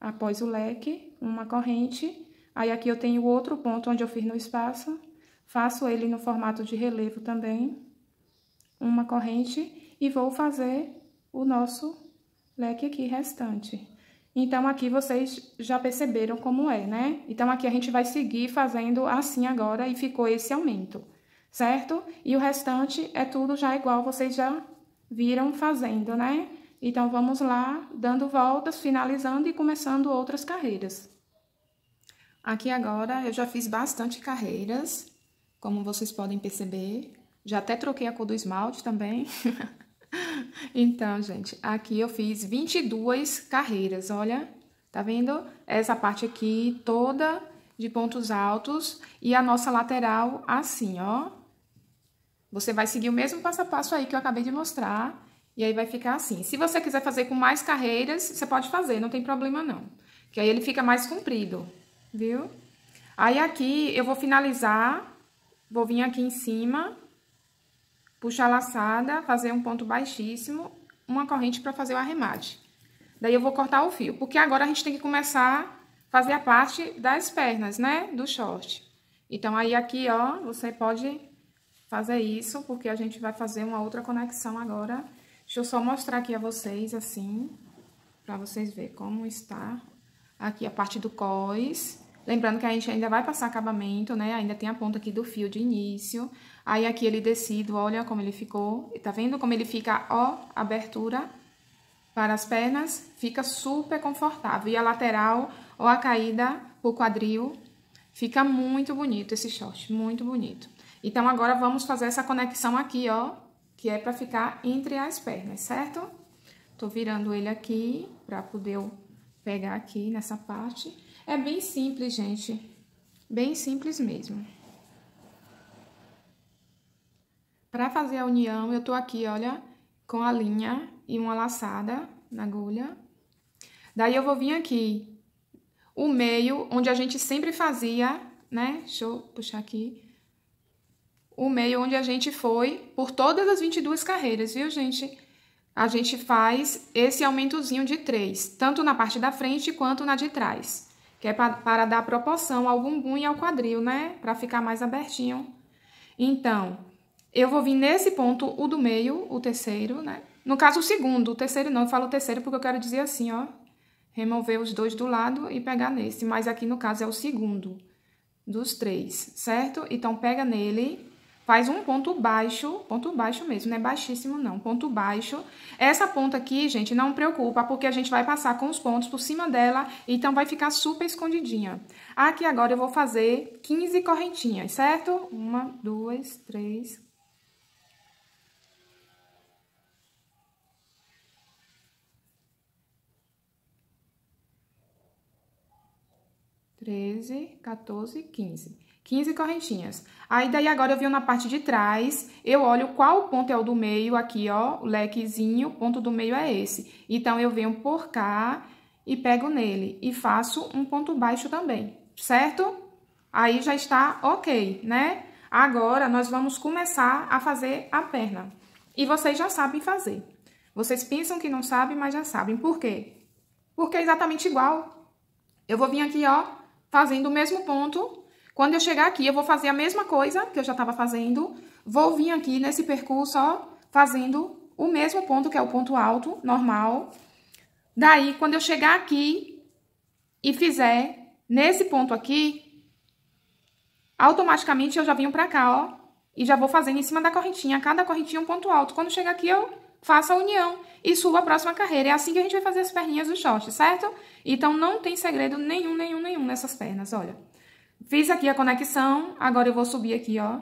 Após o leque, uma corrente Aí aqui eu tenho outro ponto onde eu fiz no espaço, faço ele no formato de relevo também, uma corrente, e vou fazer o nosso leque aqui restante. Então, aqui vocês já perceberam como é, né? Então, aqui a gente vai seguir fazendo assim agora e ficou esse aumento, certo? E o restante é tudo já igual, vocês já viram fazendo, né? Então, vamos lá, dando voltas, finalizando e começando outras carreiras. Aqui agora eu já fiz bastante carreiras, como vocês podem perceber. Já até troquei a cor do esmalte também. [laughs] então, gente, aqui eu fiz 22 carreiras, olha. Tá vendo? Essa parte aqui toda de pontos altos e a nossa lateral assim, ó. Você vai seguir o mesmo passo a passo aí que eu acabei de mostrar. E aí vai ficar assim. Se você quiser fazer com mais carreiras, você pode fazer, não tem problema não. Que aí ele fica mais comprido viu? Aí aqui eu vou finalizar, vou vir aqui em cima, puxar a laçada, fazer um ponto baixíssimo, uma corrente para fazer o arremate. Daí eu vou cortar o fio, porque agora a gente tem que começar a fazer a parte das pernas, né? Do short. Então, aí aqui, ó, você pode fazer isso, porque a gente vai fazer uma outra conexão agora. Deixa eu só mostrar aqui a vocês, assim, para vocês verem como está aqui a parte do cós. Lembrando que a gente ainda vai passar acabamento, né? Ainda tem a ponta aqui do fio de início. Aí aqui ele descido, olha como ele ficou. tá vendo como ele fica, ó, abertura para as pernas. Fica super confortável. E a lateral ou a caída o quadril. Fica muito bonito esse short, muito bonito. Então, agora vamos fazer essa conexão aqui, ó, que é pra ficar entre as pernas, certo? Tô virando ele aqui pra poder pegar aqui nessa parte. É bem simples, gente. Bem simples mesmo. Para fazer a união, eu tô aqui, olha, com a linha e uma laçada na agulha. Daí eu vou vir aqui o meio, onde a gente sempre fazia, né? Deixa eu puxar aqui. O meio onde a gente foi por todas as 22 carreiras, viu, gente? a gente faz esse aumentozinho de 3, tanto na parte da frente quanto na de trás, que é pra, para dar proporção ao bumbum e ao quadril, né? Para ficar mais abertinho. Então, eu vou vir nesse ponto, o do meio, o terceiro, né? No caso, o segundo, o terceiro não, eu falo o terceiro porque eu quero dizer assim, ó. Remover os dois do lado e pegar nesse, mas aqui no caso é o segundo dos três, certo? Então, pega nele faz um ponto baixo, ponto baixo mesmo, não é baixíssimo não, ponto baixo. Essa ponta aqui, gente, não preocupa, porque a gente vai passar com os pontos por cima dela, então vai ficar super escondidinha. Aqui agora eu vou fazer 15 correntinhas, certo? Uma, duas, três, treze, 14, quinze. 15 correntinhas. Aí daí agora eu venho na parte de trás, eu olho qual ponto é o do meio aqui, ó, o lequezinho, o ponto do meio é esse. Então, eu venho por cá e pego nele e faço um ponto baixo também, certo? Aí já está ok, né? Agora, nós vamos começar a fazer a perna. E vocês já sabem fazer. Vocês pensam que não sabem, mas já sabem. Por quê? Porque é exatamente igual. Eu vou vir aqui, ó, fazendo o mesmo ponto quando eu chegar aqui, eu vou fazer a mesma coisa que eu já estava fazendo. Vou vir aqui nesse percurso, ó, fazendo o mesmo ponto, que é o ponto alto, normal. Daí, quando eu chegar aqui e fizer nesse ponto aqui, automaticamente eu já venho pra cá, ó, e já vou fazendo em cima da correntinha. Cada correntinha é um ponto alto. Quando chegar aqui, eu faço a união e subo a próxima carreira. É assim que a gente vai fazer as perninhas do short, certo? Então, não tem segredo nenhum, nenhum, nenhum nessas pernas, olha. Fiz aqui a conexão, agora eu vou subir aqui, ó.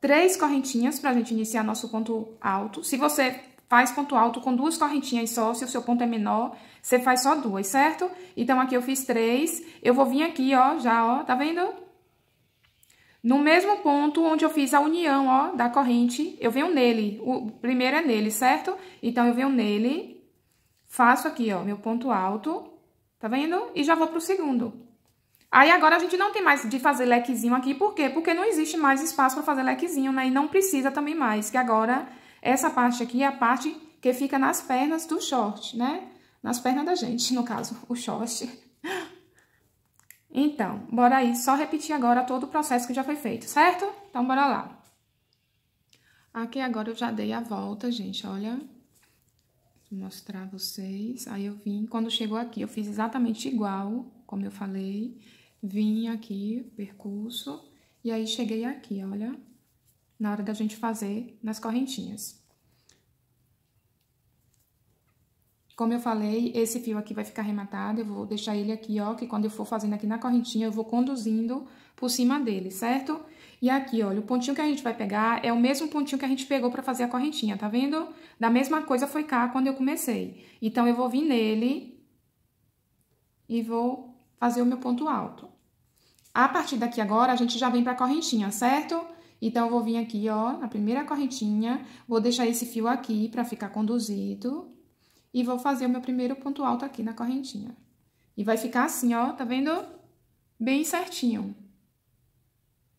Três correntinhas pra gente iniciar nosso ponto alto. Se você faz ponto alto com duas correntinhas só, se o seu ponto é menor, você faz só duas, certo? Então, aqui eu fiz três, eu vou vir aqui, ó, já, ó, tá vendo? No mesmo ponto onde eu fiz a união, ó, da corrente, eu venho nele, o primeiro é nele, certo? Então, eu venho nele, faço aqui, ó, meu ponto alto, tá vendo? E já vou pro segundo. Aí agora a gente não tem mais de fazer lequezinho aqui, por quê? Porque não existe mais espaço para fazer lequezinho, né? E não precisa também mais, que agora essa parte aqui é a parte que fica nas pernas do short, né? Nas pernas da gente, no caso, o short. Então, bora aí, só repetir agora todo o processo que já foi feito, certo? Então, bora lá. Aqui agora eu já dei a volta, gente, olha. Vou mostrar vocês. Aí eu vim, quando chegou aqui, eu fiz exatamente igual, como eu falei vim aqui, percurso, e aí cheguei aqui, olha, na hora da gente fazer nas correntinhas. Como eu falei, esse fio aqui vai ficar arrematado, eu vou deixar ele aqui, ó, que quando eu for fazendo aqui na correntinha, eu vou conduzindo por cima dele, certo? E aqui, olha, o pontinho que a gente vai pegar é o mesmo pontinho que a gente pegou pra fazer a correntinha, tá vendo? Da mesma coisa foi cá quando eu comecei. Então, eu vou vir nele e vou fazer o meu ponto alto. A partir daqui agora, a gente já vem para correntinha, certo? Então, eu vou vir aqui, ó, na primeira correntinha, vou deixar esse fio aqui para ficar conduzido e vou fazer o meu primeiro ponto alto aqui na correntinha. E vai ficar assim, ó, tá vendo? Bem certinho.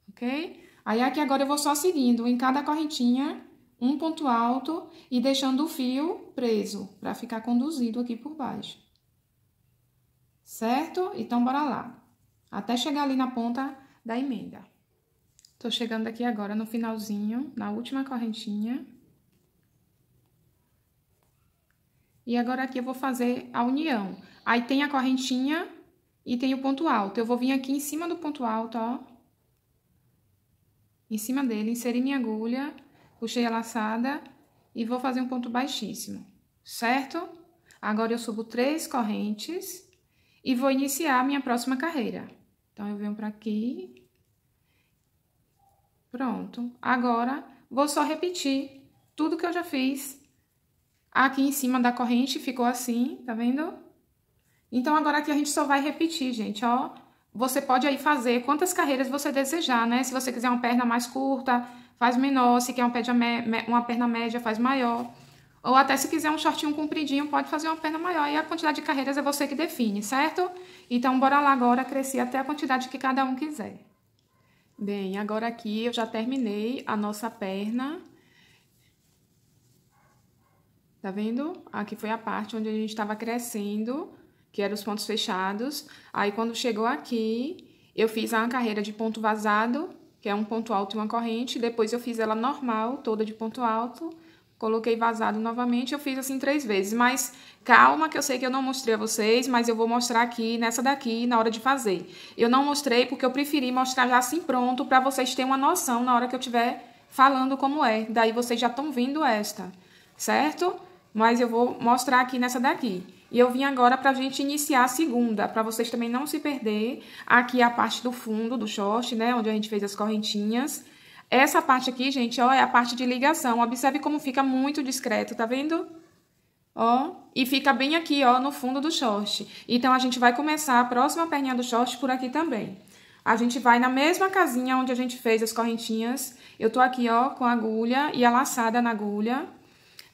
Ok? Aí, aqui agora, eu vou só seguindo em cada correntinha um ponto alto e deixando o fio preso para ficar conduzido aqui por baixo. Certo? Então, bora lá até chegar ali na ponta da emenda. Tô chegando aqui agora no finalzinho, na última correntinha. E agora aqui eu vou fazer a união. Aí tem a correntinha e tem o ponto alto. Eu vou vir aqui em cima do ponto alto, ó. Em cima dele, inseri minha agulha, puxei a laçada e vou fazer um ponto baixíssimo, certo? Agora eu subo três correntes e vou iniciar minha próxima carreira. Então, eu venho para aqui. Pronto. Agora, vou só repetir tudo que eu já fiz. Aqui em cima da corrente ficou assim, tá vendo? Então, agora aqui a gente só vai repetir, gente, ó. Você pode aí fazer quantas carreiras você desejar, né? Se você quiser uma perna mais curta, faz menor. Se quer uma perna média, faz maior. Ou até se quiser um shortinho compridinho, pode fazer uma perna maior. E a quantidade de carreiras é você que define, certo? Então, bora lá agora crescer até a quantidade que cada um quiser. Bem, agora aqui eu já terminei a nossa perna. Tá vendo? Aqui foi a parte onde a gente estava crescendo, que eram os pontos fechados. Aí, quando chegou aqui, eu fiz uma carreira de ponto vazado, que é um ponto alto e uma corrente. Depois, eu fiz ela normal, toda de ponto alto. Coloquei vazado novamente, eu fiz assim três vezes, mas calma que eu sei que eu não mostrei a vocês, mas eu vou mostrar aqui nessa daqui na hora de fazer. Eu não mostrei porque eu preferi mostrar já assim pronto para vocês terem uma noção na hora que eu estiver falando como é. Daí vocês já estão vendo esta, certo? Mas eu vou mostrar aqui nessa daqui. E eu vim agora para gente iniciar a segunda, para vocês também não se perder. Aqui é a parte do fundo do short, né, onde a gente fez as correntinhas. Essa parte aqui, gente, ó, é a parte de ligação. Observe como fica muito discreto, tá vendo? Ó, e fica bem aqui, ó, no fundo do short. Então, a gente vai começar a próxima perninha do short por aqui também. A gente vai na mesma casinha onde a gente fez as correntinhas. Eu tô aqui, ó, com a agulha e a laçada na agulha.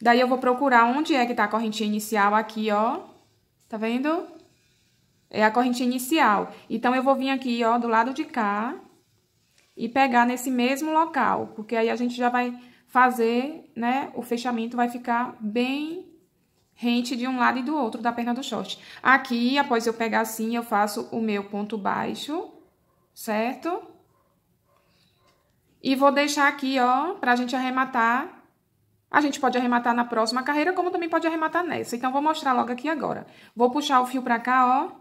Daí, eu vou procurar onde é que tá a correntinha inicial aqui, ó. Tá vendo? É a correntinha inicial. Então, eu vou vir aqui, ó, do lado de cá e pegar nesse mesmo local, porque aí a gente já vai fazer, né, o fechamento vai ficar bem rente de um lado e do outro da perna do short. Aqui, após eu pegar assim, eu faço o meu ponto baixo, certo? E vou deixar aqui, ó, pra gente arrematar a gente pode arrematar na próxima carreira, como também pode arrematar nessa. Então, vou mostrar logo aqui agora. Vou puxar o fio pra cá, ó,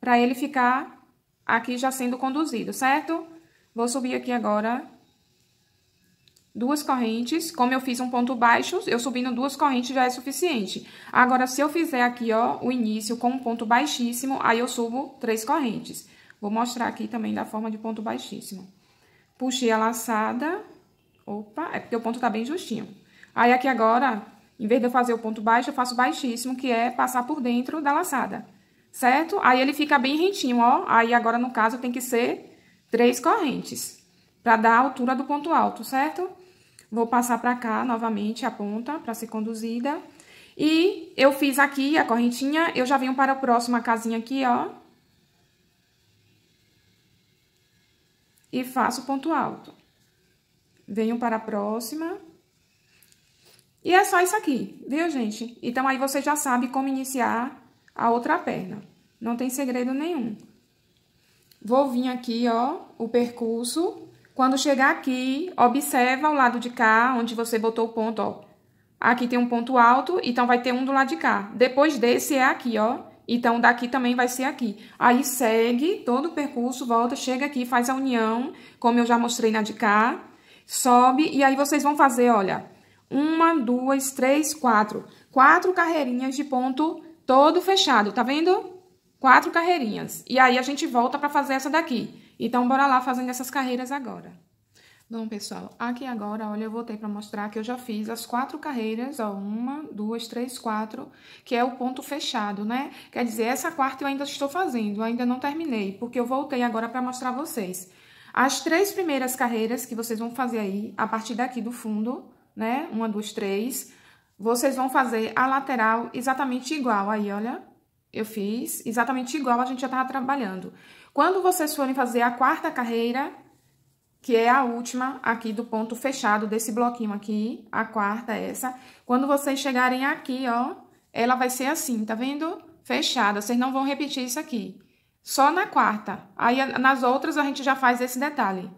pra ele ficar aqui já sendo conduzido, certo? Vou subir aqui agora duas correntes. Como eu fiz um ponto baixo, eu subindo duas correntes já é suficiente. Agora, se eu fizer aqui, ó, o início com um ponto baixíssimo, aí eu subo três correntes. Vou mostrar aqui também da forma de ponto baixíssimo. Puxei a laçada. Opa, é porque o ponto tá bem justinho. Aí, aqui agora, em vez de eu fazer o ponto baixo, eu faço baixíssimo, que é passar por dentro da laçada, certo? Aí, ele fica bem rentinho, ó. Aí, agora, no caso, tem que ser três correntes para dar a altura do ponto alto, certo? Vou passar para cá novamente a ponta para ser conduzida. E eu fiz aqui a correntinha, eu já venho para a próxima casinha aqui, ó. E faço ponto alto. Venho para a próxima. E é só isso aqui, viu, gente? Então, aí você já sabe como iniciar a outra perna. Não tem segredo nenhum. Vou vir aqui, ó, o percurso. Quando chegar aqui, observa o lado de cá, onde você botou o ponto, ó. Aqui tem um ponto alto, então vai ter um do lado de cá. Depois desse é aqui, ó. Então, daqui também vai ser aqui. Aí, segue todo o percurso, volta, chega aqui, faz a união, como eu já mostrei na de cá. Sobe, e aí vocês vão fazer, olha, uma, duas, três, quatro. Quatro carreirinhas de ponto todo fechado, tá vendo? quatro carreirinhas. E aí a gente volta para fazer essa daqui. Então, bora lá fazendo essas carreiras agora. Bom, pessoal, aqui agora, olha, eu voltei para mostrar que eu já fiz as quatro carreiras, ó, uma, duas, três, quatro, que é o ponto fechado, né? Quer dizer, essa quarta eu ainda estou fazendo, ainda não terminei, porque eu voltei agora para mostrar vocês. As três primeiras carreiras que vocês vão fazer aí, a partir daqui do fundo, né? Uma, duas, três, vocês vão fazer a lateral exatamente igual, aí, olha. Eu fiz exatamente igual a gente já estava trabalhando. Quando vocês forem fazer a quarta carreira, que é a última aqui do ponto fechado desse bloquinho aqui, a quarta essa. Quando vocês chegarem aqui, ó, ela vai ser assim, tá vendo? Fechada, vocês não vão repetir isso aqui. Só na quarta. Aí, nas outras, a gente já faz esse detalhe.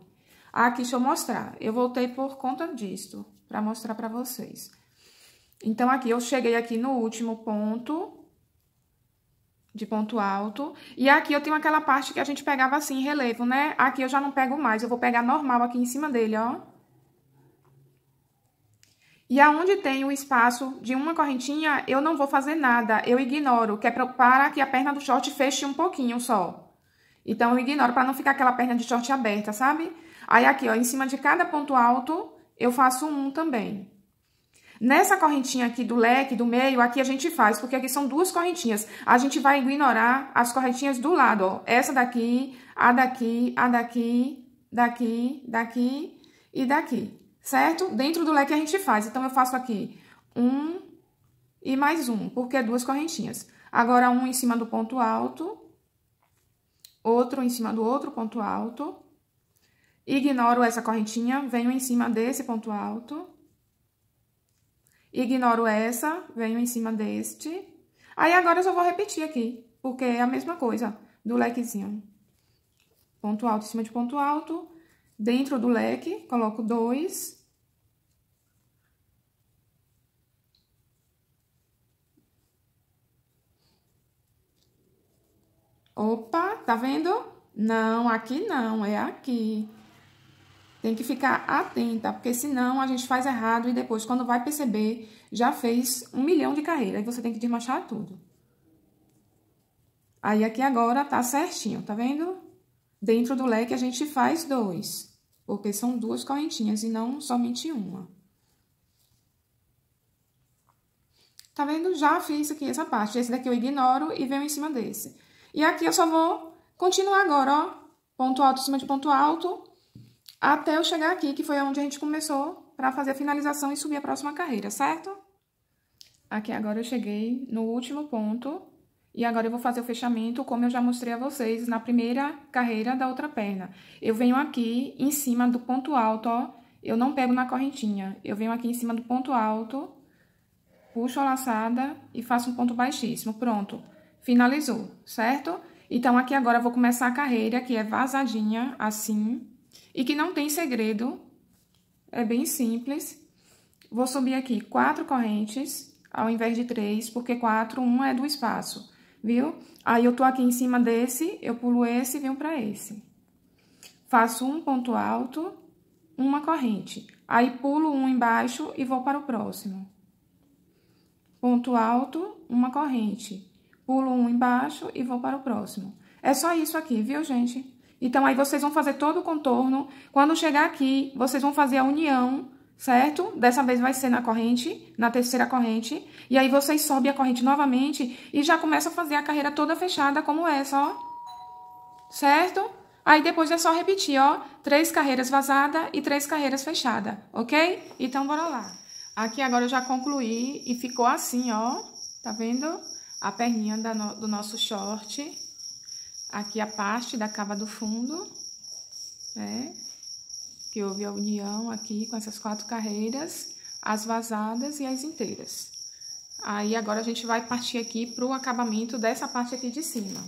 Aqui, deixa eu mostrar. Eu voltei por conta disso, pra mostrar pra vocês. Então, aqui, eu cheguei aqui no último ponto, de ponto alto. E aqui eu tenho aquela parte que a gente pegava assim, relevo, né? Aqui eu já não pego mais, eu vou pegar normal aqui em cima dele, ó. E aonde tem o espaço de uma correntinha, eu não vou fazer nada, eu ignoro, que é para que a perna do short feche um pouquinho só. Então, eu ignoro para não ficar aquela perna de short aberta, sabe? Aí, aqui, ó, em cima de cada ponto alto, eu faço um também. Nessa correntinha aqui do leque, do meio, aqui a gente faz, porque aqui são duas correntinhas. A gente vai ignorar as correntinhas do lado, ó. Essa daqui, a daqui, a daqui, daqui, daqui e daqui, certo? Dentro do leque a gente faz. Então, eu faço aqui um e mais um, porque é duas correntinhas. Agora, um em cima do ponto alto, outro em cima do outro ponto alto. Ignoro essa correntinha, venho em cima desse ponto alto Ignoro essa, venho em cima deste. Aí agora eu só vou repetir aqui, porque é a mesma coisa do lequezinho. Ponto alto em cima de ponto alto. Dentro do leque, coloco dois. Opa, tá vendo? Não, aqui não, é aqui. Tem que ficar atenta, porque senão a gente faz errado e depois, quando vai perceber, já fez um milhão de carreira e você tem que desmanchar tudo. Aí aqui agora tá certinho, tá vendo? Dentro do leque a gente faz dois, porque são duas correntinhas e não somente uma. Tá vendo? Já fiz aqui essa parte. Esse daqui eu ignoro e venho em cima desse. E aqui eu só vou continuar agora, ó. Ponto alto em cima de ponto alto, até eu chegar aqui, que foi onde a gente começou para fazer a finalização e subir a próxima carreira, certo? Aqui agora eu cheguei no último ponto e agora eu vou fazer o fechamento como eu já mostrei a vocês na primeira carreira da outra perna. Eu venho aqui em cima do ponto alto, ó, eu não pego na correntinha, eu venho aqui em cima do ponto alto, puxo a laçada e faço um ponto baixíssimo, pronto. Finalizou, certo? Então, aqui agora eu vou começar a carreira, que é vazadinha, assim, e que não tem segredo, é bem simples. Vou subir aqui quatro correntes ao invés de três, porque quatro, uma é do espaço, viu? Aí, eu tô aqui em cima desse, eu pulo esse e venho pra esse. Faço um ponto alto, uma corrente. Aí, pulo um embaixo e vou para o próximo. Ponto alto, uma corrente. Pulo um embaixo e vou para o próximo. É só isso aqui, viu, gente? Então, aí vocês vão fazer todo o contorno. Quando chegar aqui, vocês vão fazer a união, certo? Dessa vez vai ser na corrente, na terceira corrente. E aí, vocês sobem a corrente novamente e já começa a fazer a carreira toda fechada como essa, é, ó. Certo? Aí, depois é só repetir, ó. Três carreiras vazada e três carreiras fechada, ok? Então, bora lá. Aqui agora eu já concluí e ficou assim, ó. Tá vendo? A perninha no... do nosso short aqui a parte da cava do fundo, né? Que houve a união aqui com essas quatro carreiras, as vazadas e as inteiras. Aí agora a gente vai partir aqui para o acabamento dessa parte aqui de cima.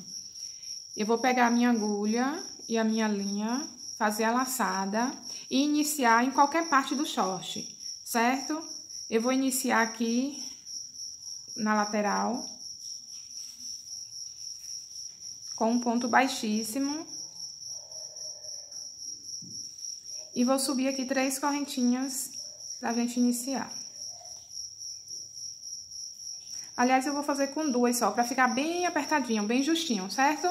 Eu vou pegar a minha agulha e a minha linha, fazer a laçada e iniciar em qualquer parte do short, certo? Eu vou iniciar aqui na lateral com um ponto baixíssimo. E vou subir aqui três correntinhas pra gente iniciar. Aliás, eu vou fazer com duas só, pra ficar bem apertadinho, bem justinho, certo?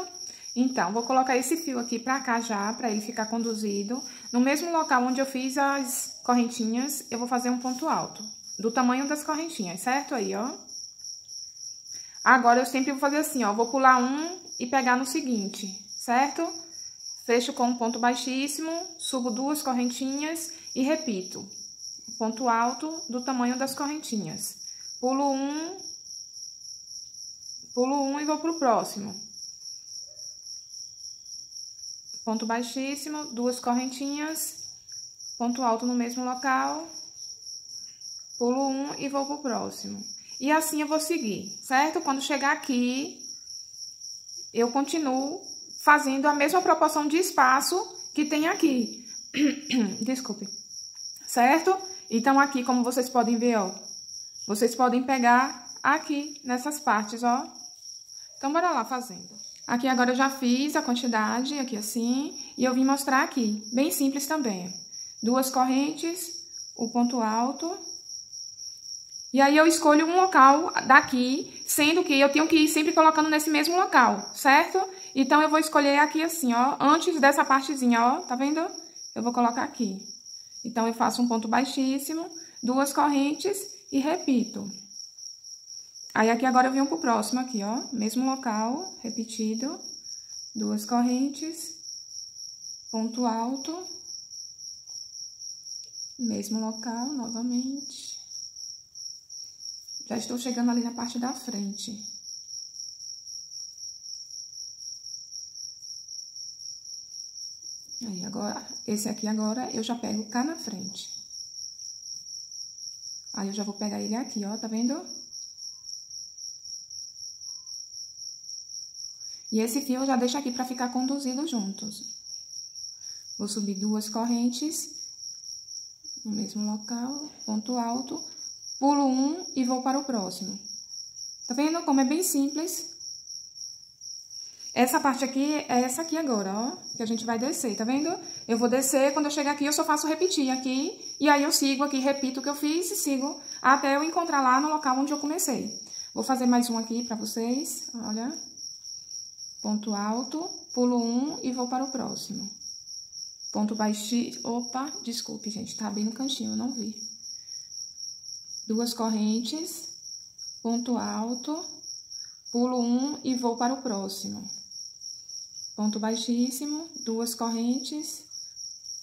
Então, vou colocar esse fio aqui pra cá já, pra ele ficar conduzido. No mesmo local onde eu fiz as correntinhas, eu vou fazer um ponto alto. Do tamanho das correntinhas, certo? Aí, ó. Agora, eu sempre vou fazer assim, ó, vou pular um e pegar no seguinte, certo? Fecho com um ponto baixíssimo, subo duas correntinhas e repito. Ponto alto do tamanho das correntinhas. Pulo um, pulo um e vou pro próximo. Ponto baixíssimo, duas correntinhas, ponto alto no mesmo local, pulo um e vou pro próximo. E assim eu vou seguir, certo? Quando chegar aqui, eu continuo fazendo a mesma proporção de espaço que tem aqui. [coughs] Desculpe. Certo? Então, aqui, como vocês podem ver, ó. Vocês podem pegar aqui, nessas partes, ó. Então, bora lá fazendo. Aqui agora eu já fiz a quantidade, aqui assim, e eu vim mostrar aqui. Bem simples também. Duas correntes, o ponto alto... E aí eu escolho um local daqui, sendo que eu tenho que ir sempre colocando nesse mesmo local, certo? Então eu vou escolher aqui assim, ó, antes dessa partezinha, ó, tá vendo? Eu vou colocar aqui. Então eu faço um ponto baixíssimo, duas correntes e repito. Aí aqui agora eu venho pro próximo aqui, ó, mesmo local, repetido, duas correntes, ponto alto, mesmo local novamente já então, estou chegando ali na parte da frente. Aí, agora, esse aqui agora eu já pego cá na frente. Aí eu já vou pegar ele aqui, ó, tá vendo? E esse fio eu já deixo aqui pra ficar conduzido juntos. Vou subir duas correntes no mesmo local, ponto alto, pulo um e vou para o próximo. Tá vendo como é bem simples? Essa parte aqui é essa aqui agora, ó, que a gente vai descer, tá vendo? Eu vou descer, quando eu chegar aqui, eu só faço repetir aqui, e aí eu sigo aqui, repito o que eu fiz e sigo até eu encontrar lá no local onde eu comecei. Vou fazer mais um aqui pra vocês, olha. Ponto alto, pulo um e vou para o próximo. Ponto baixinho, opa, desculpe, gente, tá bem no cantinho, eu não vi duas correntes, ponto alto, pulo um e vou para o próximo. Ponto baixíssimo, duas correntes,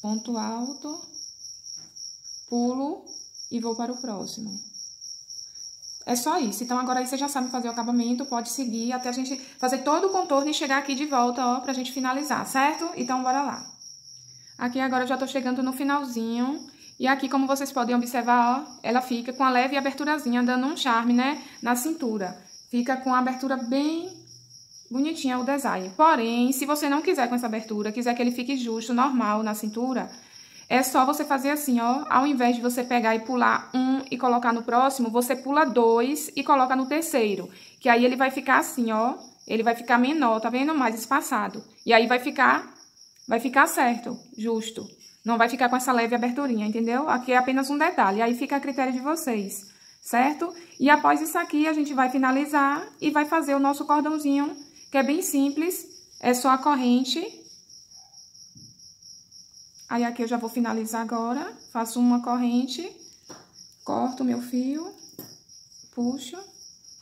ponto alto, pulo e vou para o próximo. É só isso. Então, agora aí você já sabe fazer o acabamento, pode seguir até a gente fazer todo o contorno e chegar aqui de volta, ó, pra gente finalizar, certo? Então, bora lá. Aqui agora eu já tô chegando no finalzinho. E aqui, como vocês podem observar, ó, ela fica com a leve aberturazinha, dando um charme, né, na cintura. Fica com a abertura bem bonitinha o design. Porém, se você não quiser com essa abertura, quiser que ele fique justo, normal na cintura, é só você fazer assim, ó. Ao invés de você pegar e pular um e colocar no próximo, você pula dois e coloca no terceiro. Que aí ele vai ficar assim, ó. Ele vai ficar menor, tá vendo? Mais espaçado. E aí vai ficar, vai ficar certo, justo. Não vai ficar com essa leve aberturinha, entendeu? Aqui é apenas um detalhe, aí fica a critério de vocês, certo? E após isso aqui, a gente vai finalizar e vai fazer o nosso cordãozinho, que é bem simples, é só a corrente. Aí aqui eu já vou finalizar agora, faço uma corrente, corto meu fio, puxo,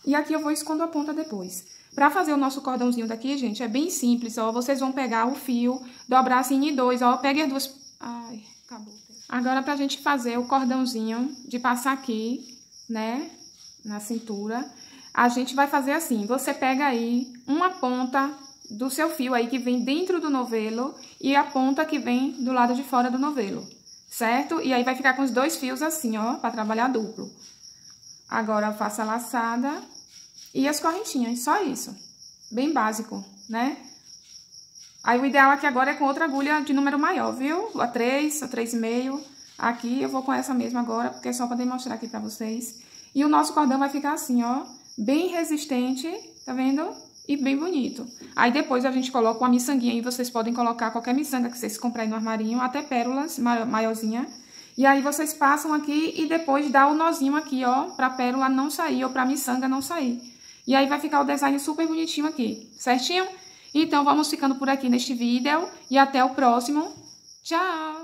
e aqui eu vou escondo a ponta depois. Pra fazer o nosso cordãozinho daqui, gente, é bem simples, ó. Vocês vão pegar o fio, dobrar assim em dois, ó. Peguem as duas Ai, acabou. Agora, pra gente fazer o cordãozinho de passar aqui, né, na cintura, a gente vai fazer assim. Você pega aí uma ponta do seu fio aí que vem dentro do novelo e a ponta que vem do lado de fora do novelo, certo? E aí vai ficar com os dois fios assim, ó, pra trabalhar duplo. Agora, faça a laçada e as correntinhas, só isso. Bem básico, né? Aí o ideal aqui é agora é com outra agulha de número maior, viu? A 3, a 3,5. Aqui eu vou com essa mesma agora, porque é só pra demonstrar aqui pra vocês. E o nosso cordão vai ficar assim, ó, bem resistente, tá vendo? E bem bonito. Aí depois a gente coloca uma miçanguinha, e vocês podem colocar qualquer miçanga que vocês comprarem no armarinho, até pérolas, maiorzinha. E aí vocês passam aqui e depois dá o nozinho aqui, ó, pra pérola não sair ou pra miçanga não sair. E aí vai ficar o design super bonitinho aqui, certinho? Então, vamos ficando por aqui neste vídeo e até o próximo. Tchau!